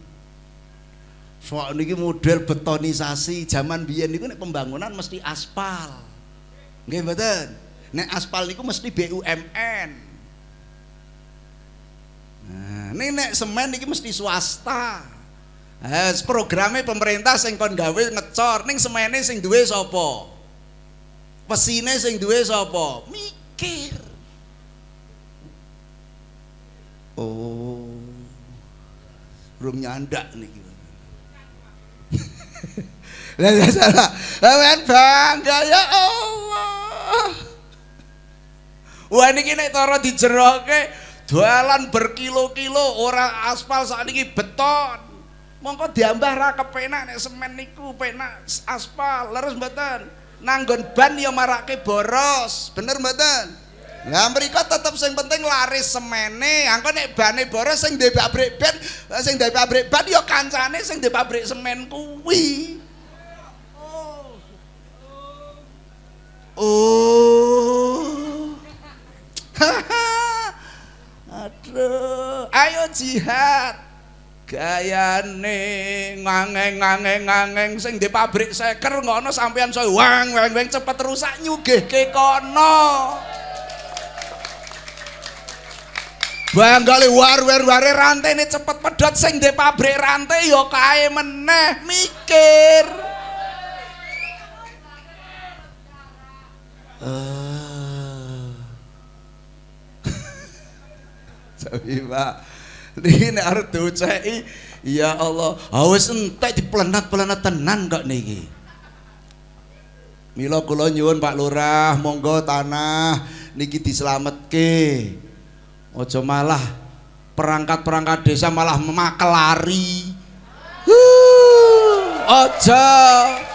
Soal ini model betonisasi zaman biyen niku nek pembangunan mesti aspal. Nggih mboten? Nek aspal niku mesti BUMN. Nah, nek, semen niki mesti swasta. Eh, programnya pemerintah sing kon gawe ngecor ning semene sing duwe sapa? Pesine sing duwe sapa? Mikir. Oh. rumnya nyandak niki. Lah ya salah. Lah bangga ya Allah. Wah niki nek toro dijeroke dalan berkilo-kilo orang aspal saat ini beton. Mongko diambah ra kepenak nek semen niku penak aspal leres mboten. Nanggon ban ya marake boros, bener mboten? Lah mriko tetep sing penting laris semene. Angko nek bane boros sing ndek pabrik ban, sing ndek pabrik ban ya kancane sing ndek pabrik semen kuwi. Oh. <laughs> Aduh, ayo jihad. Gayane ngangeng-ngangeng-ngangeng sing di pabrik seker ngono sampean so wang weng weng cepet rusak nyugihke kono. kali war-war-ware rantene cepet pedot sing di pabrik rantai ya kae meneh mikir. Sabiwa. Ini harus diucai. Ya Allah. Awas entek di pelenat-pelenat tenan kok niki. Milo kula nyuwun Pak Lurah, monggo tanah niki dislametke. Ojo malah perangkat-perangkat desa malah memakelari. lari ojo. Oh,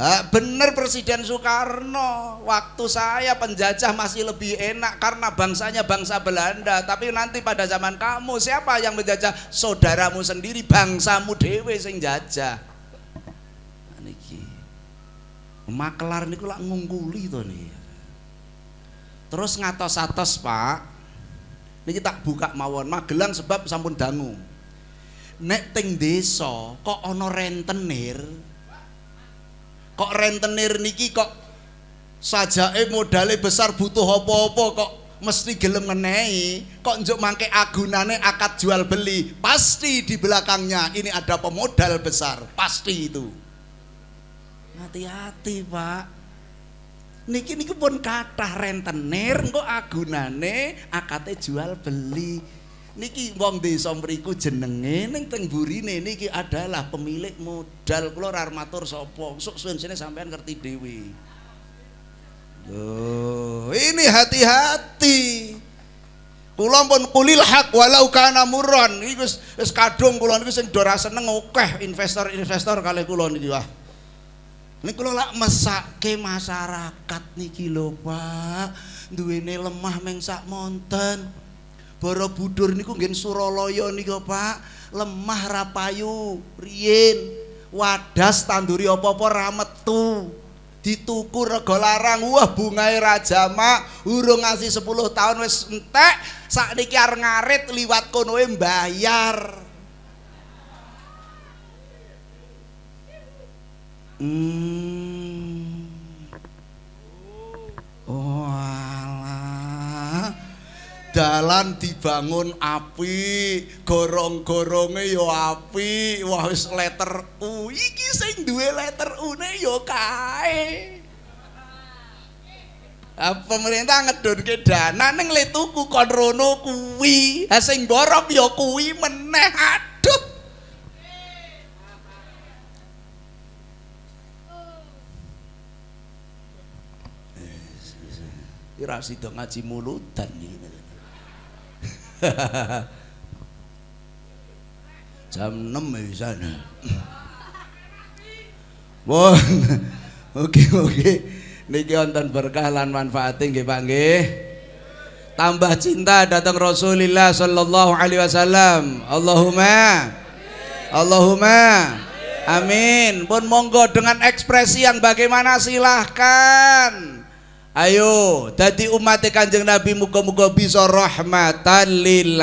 Ah, benar Presiden Soekarno, waktu saya penjajah masih lebih enak karena bangsanya bangsa Belanda. Tapi nanti pada zaman kamu, siapa yang menjajah? Saudaramu sendiri, bangsamu dewe sing jajah. Nah, niki. Makelar niku lak ngungkuli to nih. Terus ngatos-atos, Pak. Niki tak buka mawon Magelang sebab sampun dangu. Nek ting deso kok ono rentenir, kok rentenir niki kok sajake modale besar butuh apa-apa kok mesti gelem ngenei kok njuk mangke agunane akad jual beli pasti di belakangnya ini ada pemodal besar pasti itu hati-hati pak niki niki pun kata rentenir kok agunane akad jual beli niki wong desa mriku jenenge ning teng burine niki adalah pemilik modal kula ora matur sapa sok suwen sampean ngerti dhewe Loh, ini hati-hati. Kula pun kulil hak walau kana murron. Iki wis wis kadung kula niku sing ora seneng akeh investor-investor kali kula niki wah. Nek kula lak mesake masyarakat niki lho Pak. Duwene lemah meng sak monten. Borobudur niku nggih Suralaya nika, Pak. Lemah rapayu, riyin. Wadas tanduri apa-apa ra metu. Dituku rega larang, wah bungae rajama, urung ngasi 10 tahun wis entek, sakniki areng ngarit liwat konoe mbayar. Hmm. Jalan dibangun api gorong-goronge ya api wah wis letter U iki sing duwe letter U ne ya kae pemerintah ngedunke dana ning letuku kon rono kuwi ha sing borok ya kuwi meneh aduh Kira sido ngaji mulut dan ini. <laughs> Jam 6 ya bisa <clears throat> Wah, oke oke. Niki wonten berkah lan manfaat nggih Pak nggih. Tambah cinta datang Rasulullah sallallahu alaihi wasallam. Allahumma Allahumma Amin. Pun monggo dengan ekspresi yang bagaimana silahkan. Ayo, dadi umat Kanjeng Nabi muga-muga bisa rahmatan lil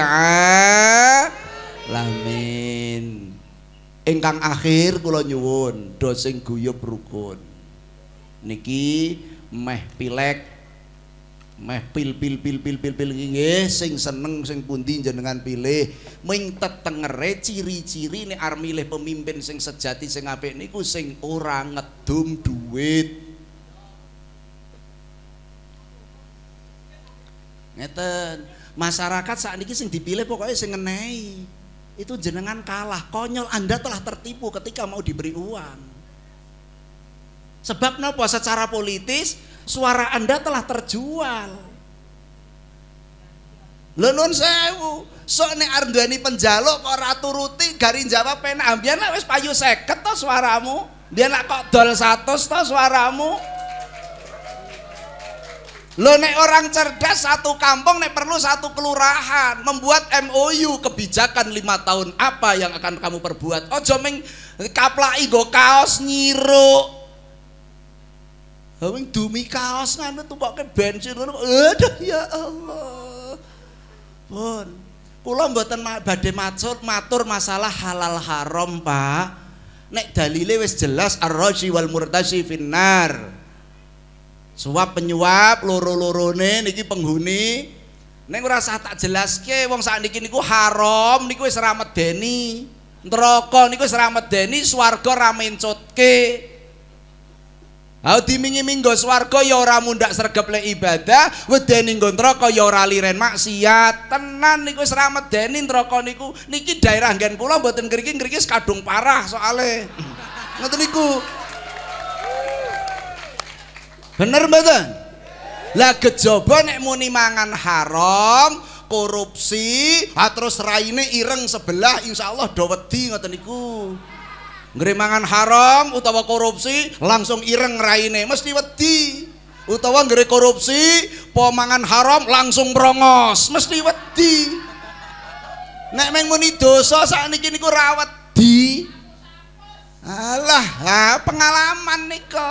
alamin. Ingkang akhir kula nyuwun dosing guyub rukun. Niki meh pilek meh pil pil pil pil pil pil nggih sing seneng sing pundi jenengan pilih ming tetengere ciri-ciri nek arep milih pemimpin sing sejati sing apik niku sing ora ngedum duit ngeten masyarakat saat ini sing dipilih pokoknya sing ngenei itu jenengan kalah konyol anda telah tertipu ketika mau diberi uang sebab nopo secara politis suara anda telah terjual Lenun sewu sok nek arduani penjaluk kok ratu ruti garin jawab pena ambian lah wis payu seket to suaramu dia nak kok dol satu to suaramu Lo nek orang cerdas satu kampung nek perlu satu kelurahan membuat MOU kebijakan lima tahun apa yang akan kamu perbuat? Oh, jomeng kapla igo kaos nyiro. Wong dumi kaos nganu tuh pakai bensin lu. Aduh ya Allah. Pun kula buatan badhe matur matur masalah halal haram, Pak. Nek dalile wis jelas arroji wal murtasi finnar. suap penyuap loro lorone niki penghuni neng rasa tak jelas ke wong saat niki niku haram niku seramet deni neraka niku seramet deni swarga ramen cotke Aku dimingi minggu swarga ya ora mundak sergap le ibadah, wedeni nggon neraka ya ora liren maksiat. Tenan niku wis ramet deni neraka niku. Niki daerah nggen kula mboten ngriki-ngriki kadung parah soale. Ngoten niku. bener mbak lah kejoba nek muni mangan haram korupsi ah, terus raine ireng sebelah insya Allah do di ngoten niku ngerimangan haram utawa korupsi langsung ireng raine mesti wedi utawa ngeri korupsi pomangan haram langsung merongos mesti wedi nek meng muni dosa ini niku rawat di. alah ha, pengalaman niko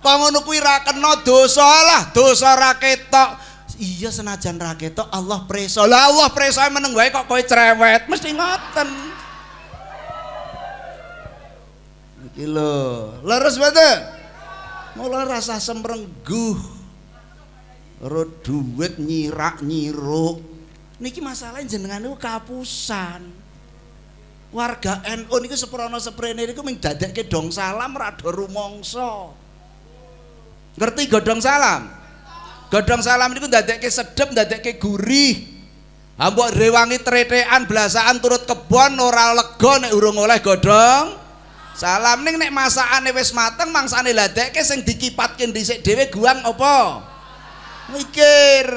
kok ngono kuwi ra kena dosa lah dosa ra iya senajan ra ketok Allah preso lah Allah preso meneng wae kok kowe cerewet mesti ngoten iki lho leres mboten mula rasa semrengguh ro duit nyirak nyiruk niki masalahnya jenengan niku kapusan warga NU niku seprono seprene niku ming dadekke dong salam do rumangsa ngerti godong salam godong salam ini tidak ada sedap, tidak ada gurih Ambo rewangi tretean belasaan turut kebon ora lega nek urung oleh godhong. Salam ning nek masakane wis mateng mangsane ladekke sing dikipatke dhisik dhewe guang apa? Mikir.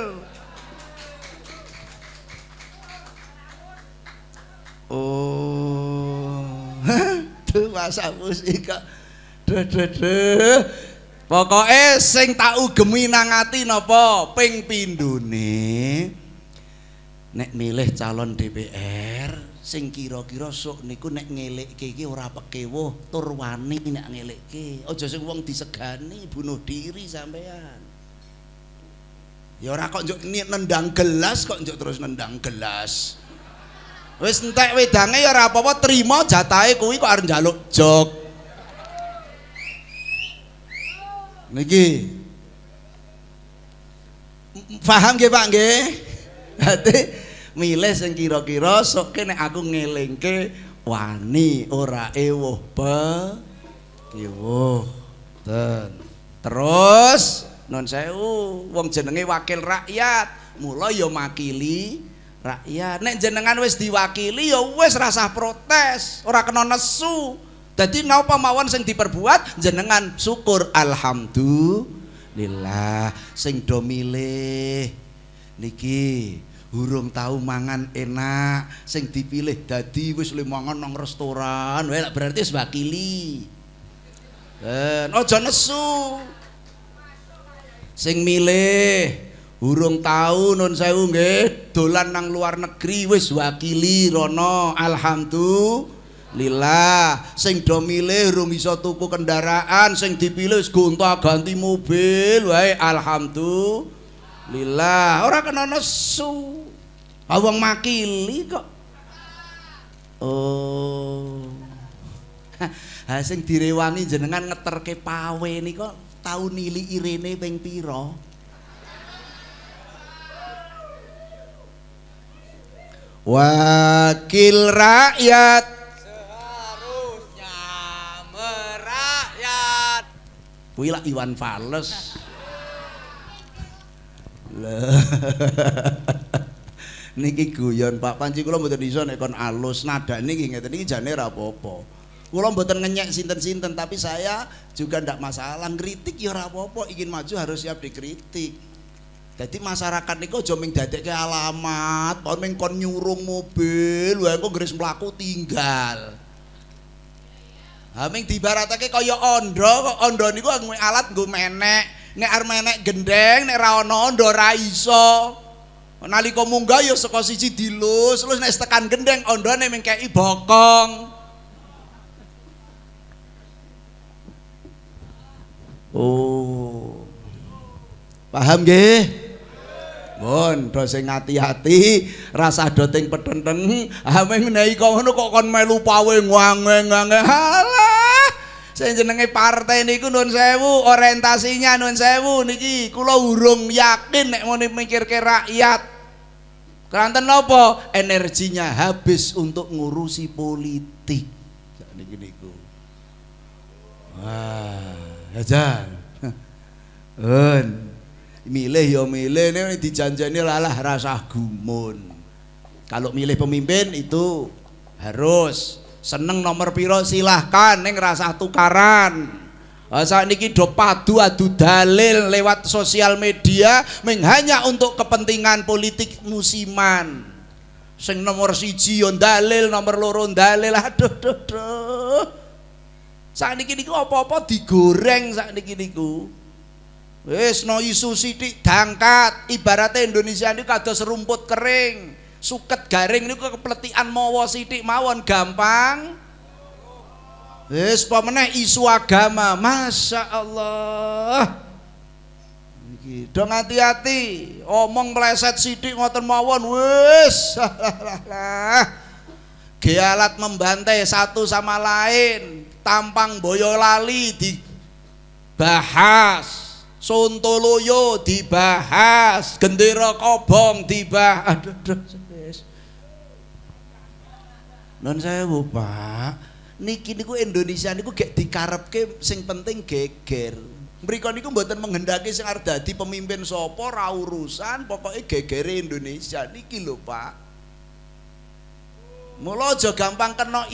Oh. Tu <laughs> masak musik kok. Duh duh duh. Pokoke sing tak ugemi nang ati napa ping pindune nek milih calon DPR sing kira-kira sok niku nek ngelikke iki ora pekewuh tur wani nek ngelikke aja sing wong disegani bunuh diri sampean ya ora kok njok njuk nendang gelas kok njok terus nendang gelas wis entek wedange ya ora apa-apa trima jatahe kuwi kok arep njaluk jog Niki. Paham nggih, Pak nggih? Dadi milih sing kira-kira sok kene aku ngelingke wani ora ewoh be. Ewoh. Ten. Terus non sewu wong jenenge wakil rakyat, mula ya makili rakyat. Nek jenengan wis diwakili ya wis rasah protes, ora kena nesu. Jadi napa mawon sing diperbuat jenengan syukur alhamdulillah sing do milih niki hurung tahu mangan enak sing dipilih dadi wis le mangan nang restoran wae berarti wis wakili eh, aja nesu sing milih hurung tahu nun sewu nggih dolan nang luar negeri wis wakili rono alhamdulillah Lillah, sing do milih rum tuku kendaraan, sing dipilih wis ganti mobil, wae alhamdulillah. Ora kena nesu. Awang ah, makili kok. Oh. Ha sing direwangi jenengan ngeterke pawe nika tau nili irene ping pira? Wakil rakyat kuwi lak Iwan Fales <laughs> niki guyon Pak Panci kula mboten iso nek kon alus nada nih ngeten iki jane ra apa-apa kula mboten ngenyek sinten-sinten tapi saya juga ndak masalah ngritik ya ora apa-apa ingin maju harus siap dikritik jadi masyarakat niku aja ming ke alamat kon ming kon nyurung mobil wae kok geris mlaku tinggal Haming dibaratake kaya ondo, kok ondo niku alat nggo menek. Nek are menek gendeng, nek ra ana ondo ra iso. Nalika munggah ya saka siji dilus, terus nek tekan gendeng ondone mengkei bokong. Oh. Paham nggih? Bon, dosing hati-hati, rasa doting petenteng, ameng ah, nei kau kok kon melu pawe ngangge ngangge halah. Saya jenenge partai ini ku sewu orientasinya nun sewu niki kulo urung yakin nek mau mikir ke rakyat. Keranten nopo energinya habis untuk ngurusi politik. Niki niku. Wah, hajar. Eh, milih ya milih ini dijanjani lalah rasa gumun kalau milih pemimpin itu harus seneng nomor piro silahkan neng rasa tukaran ah, saat niki do padu adu dalil lewat sosial media menghanya untuk kepentingan politik musiman sing nomor siji yon dalil nomor loro dalil aduh aduh aduh saat niki niku apa-apa digoreng saat niki niku Wes no isu sidik dangkat, ibaratnya Indonesia ini kado serumput kering, suket garing ini kepletian mawa sidik mawon gampang. Wes pemenang isu agama, Masya Allah. dong hati-hati, omong meleset sidik ngoten mawon wes. <laughs> Gealat membantai satu sama lain, tampang Boyolali dibahas. Sontoloyo dibahas, Gendera Kobong dibahas. Aduh, aduh, aduh. Non saya pak, niki niku Indonesia niku gak dikarep ke, sing penting geger. Mereka niku buatan menghendaki sing arda di pemimpin sopo, rawurusan, pokoknya geger Indonesia niki lho pak. Mula aja gampang kena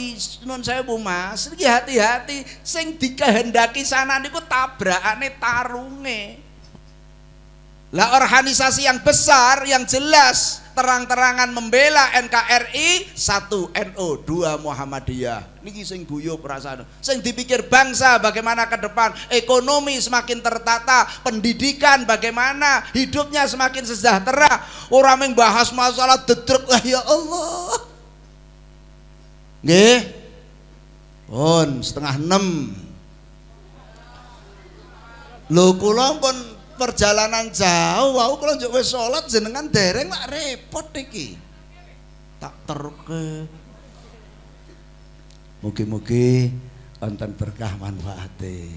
saya Bu Mas. Iki hati-hati sing dikehendaki sana niku tabrakane tarunge. Lah organisasi yang besar yang jelas terang-terangan membela NKRI satu NO dua Muhammadiyah niki sing guyub perasaan sing dipikir bangsa bagaimana ke depan ekonomi semakin tertata pendidikan bagaimana hidupnya semakin sejahtera orang yang bahas masalah detruk lah ya Allah Nggih. Pun setengah enam. Lho kula pun perjalanan jauh, wau kula njuk wis salat jenengan dereng lak repot iki. Tak terke. Mugi-mugi wonten berkah manfaate.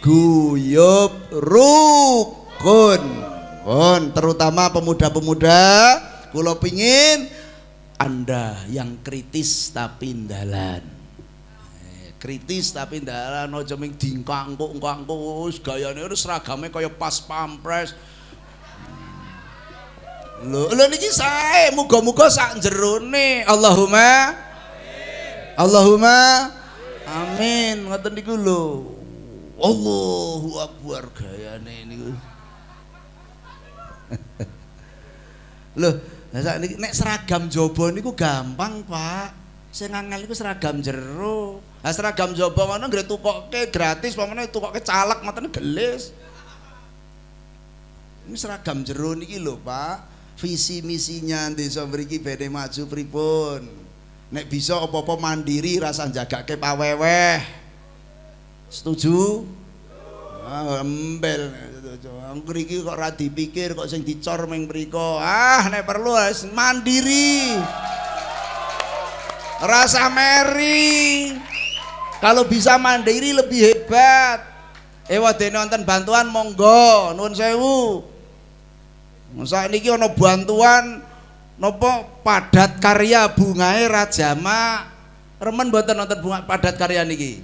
Guyub rukun. Pun terutama pemuda-pemuda kula pingin anda yang kritis tapi ndalan. Eh, kritis tapi ndalan aja ming dingkangkuk-kangkuk wis gayane wis seragame kaya pas pampres. Lho, lho niki sae muga-muga sak jerone. Allahumma amin. Allahumma amin. Ngoten niku lho. Allahu akbar gayane niku. Lo <laughs> Lah sakniki nek seragam jaba niku gampang, Pak. Sing angel niku seragam jero. Lah seragam jaba ngono nggih tukoke gratis, pamane tukoke calek matane gelis. Ini seragam jero niki lho, Pak. Visi misinya desa mriki bene maju pripun. Nek bisa opo-opo mandiri rasa jagake paweweh. Setuju? Ah, embel. Mriki kok ora dipikir kok sing dicor ming mriko. Ah nek perlu wis mandiri. Rasa meri. Kalau bisa mandiri lebih hebat. Ewa eh, dene wonten bantuan monggo nuwun sewu. Masa niki ana bantuan nopo padat karya bungae rajama remen mboten wonten bunga padat karya niki.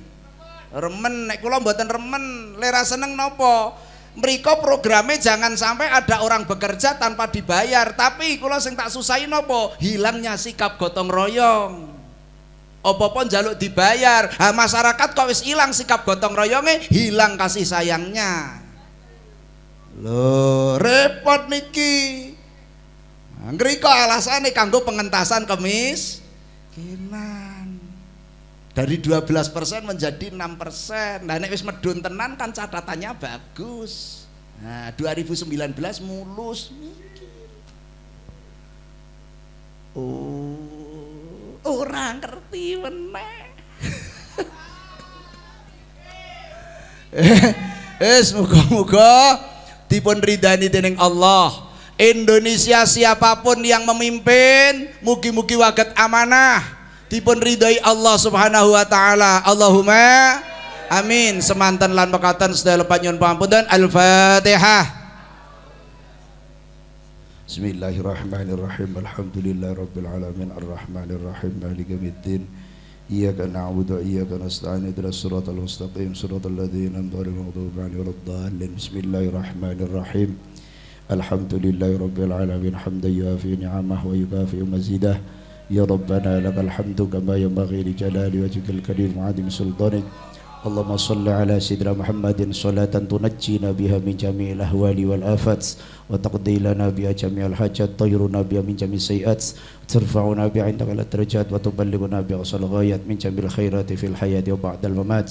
Remen nek kula mboten remen, lera seneng nopo? Mereka programnya jangan sampai ada orang bekerja tanpa dibayar. Tapi kalau sing tak susahin nopo hilangnya sikap gotong royong. pun jaluk dibayar. Ha, masyarakat kok wis hilang sikap gotong royongnya, hilang kasih sayangnya. Lo repot niki. Mereka alasane kanggo pengentasan kemis dari 12% menjadi 6%. Nah, ini wis medun tenan kan catatannya bagus. Nah, 2019 mulus Oh, orang ngerti meneh. <laughs> Eh, semoga moga dipun ridani dening Allah. Indonesia siapapun yang memimpin, mugi-mugi waget amanah dipun ridai Allah Subhanahu wa taala. Allahumma amin. Semanten lan mekaten sedaya panyuwun pangapunten. Al-Fatihah. Bismillahirrahmanirrahim. Alhamdulillahirabbil alamin arrahmanirrahim maliki yaumiddin. Iyyaka na'budu wa iyyaka nasta'in ihdinas siratal mustaqim siratal ladzina an'amta 'alaihim ghairil maghdubi 'alaihim Bismillahirrahmanirrahim. Alhamdulillahirabbil alamin hamdan yuafi ni'amahu wa yukafi mazidah. يا ربنا لك الحمد كما ينبغي لجلال وجهك الكريم وعظيم سلطانك اللهم صل على سيدنا محمد صلاة تنجينا بها من جميع الأهوال والآفات وتقضي لنا بها جميع الحاجات طيرنا بها من جميع السيئات ترفعنا بها عندك على الدرجات وتبلغنا بها الغايات من جميع الخيرات في الحياة وبعد الممات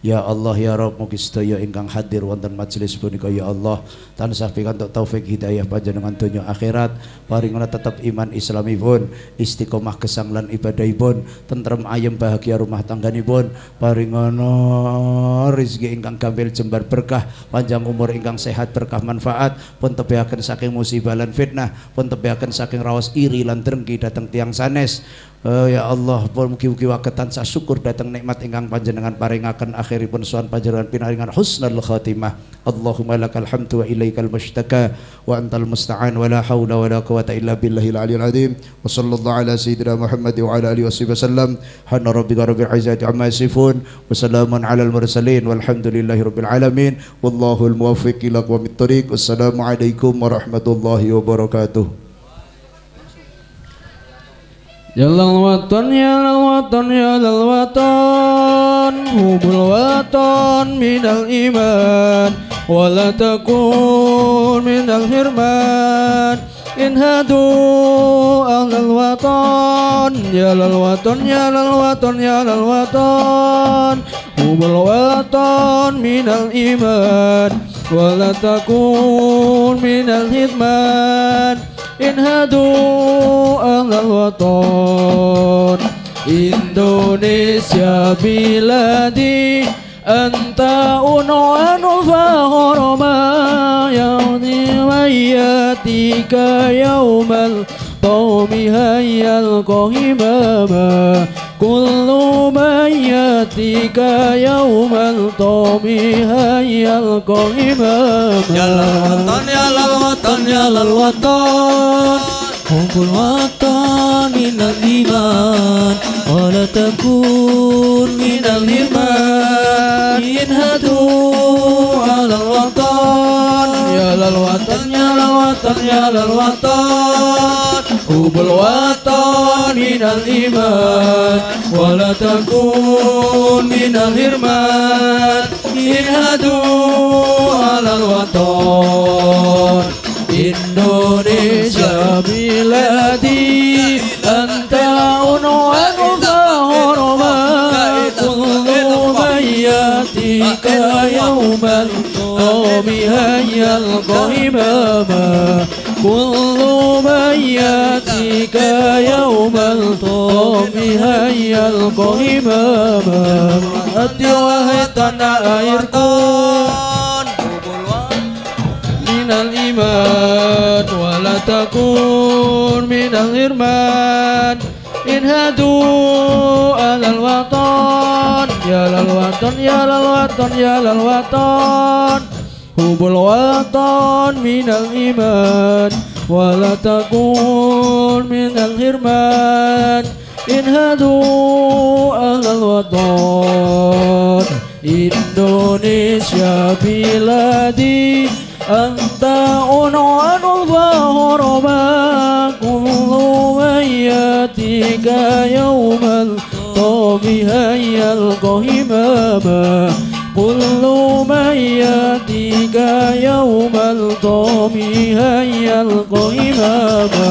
Ya Allah ya Rabb mugi sedaya ingkang hadir wonten majelis punika ya Allah tansah pikantuk taufik hidayah panjenengan donya akhirat paringana tetap iman islamipun istiqomah gesang lan ibadahipun tentrem ayem bahagia rumah tangganipun paringana rezeki ingkang gampil jembar berkah panjang umur ingkang sehat berkah manfaat pun tebihaken saking musibah lan fitnah pun tebihaken saking rawas iri lan dengki dateng tiang sanes Oh, ya Allah, mugi-mugi waget tansah syukur datang nikmat ingkang panjenengan paringaken akhiripun sowan panjenengan pinaringan husnul khatimah. Allahumma lakal hamdu wa ilaikal mushtaka wa antal musta'an wa la haula wa la quwata illa billahil aliyil azim. Wa sallallahu ala sayyidina Muhammad wa ala alihi wa sallam. Hanna rabbika rabbil izzati amma yasifun wa salamun alal mursalin walhamdulillahi rabbil alamin. Wallahu al muwaffiq ila aqwamit thoriq. Wassalamu alaikum warahmatullahi wabarakatuh. Jalal ya waton jalal ya waton jalal ya waton Hubul waton minal iman walatakun minal hirman In hadu alal waton Jalal waton jalal waton jalal waton Hubul waton minal iman walatakun minal hirman inhadu al-watan Indonesia biladi anta unwan fahurma yaudi wayatika yaumal qawmi hayyal qahimama كل من يأتيك يوما طومي هيا القائمة يا للوطن يا للوطن يا للوطن حب الوطن من الإيمان ولا تكون من الإيمان ينهدوا على الوطن يا للوطن يا للوطن يا للوطن Pulau atau dinaniman, iman takut minahirman, hirman Alat otomindonesia, bila dihentikan, oh, oh, oh, oh, oh, oh, oh, oh, oh, oh, oh, oh, oh, حياتك يوم الطوف هيا القمامة أدي وهيتنا يركون من الإيمان ولا تكون من الإرمان انهدوا على الوطن يا للوطن يا للوطن يا للوطن حب الوطن من الإيمان ولا تكون من الغرمان إن هادوا أهل الوطن إندونيسيا بلادي أنت عنوان ظهر ما كل يأتيك يوما طب هيا القهماما كل من يأتيك يوم القوم هيا القيامة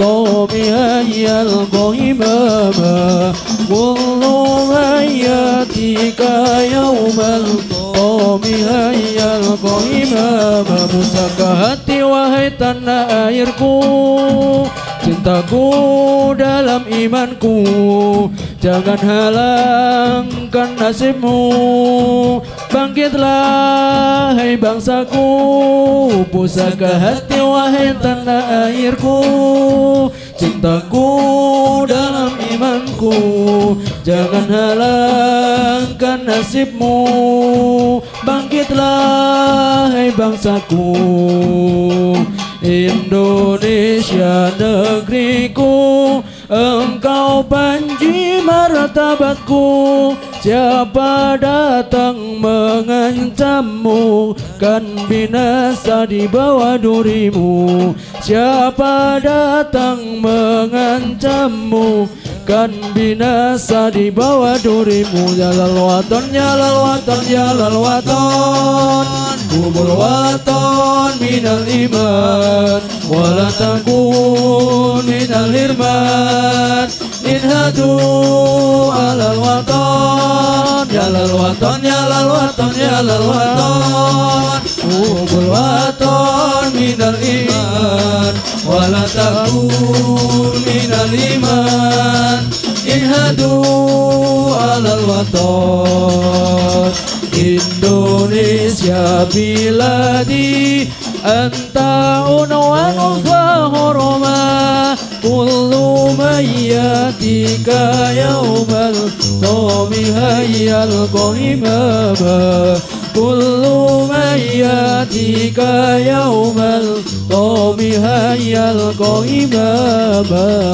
قومي هيا القيمامة والله هياتيك يوم القوم هيا القيمامة مسكهتي وهيتنا أيركو cintaku dalam imanku Jangan halangkan nasibmu Bangkitlah hai bangsaku Pusaka hati wahai tanah airku Cintaku dalam imanku Jangan halangkan nasibmu Bangkitlah hai bangsaku Indonesia negeriku Engkau panji martabatku Siapa datang mengancammu Kan binasa di bawah durimu Siapa datang mengancammu Kan binasa di bawah durimu Ya lalwaton, ya lalwaton, ya lalwaton Kubul waton minal iman Wala takun minal irman Inhadu alal waton Ya lalwaton, ya lalwaton, ya lalwaton Kumpul waton minal iman Wala takun minal iman Ihadu alal waton Indonesia bila di unwan wa hurma Kullu mayyatika yaumal Tomi hayyal qohimabah كل من يأتيك يوم القوم هيا القى إماما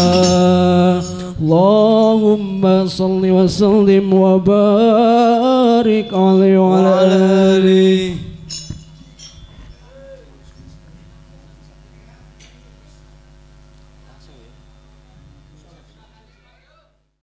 اللهم صل وسلم وبارك عليه وعلى آله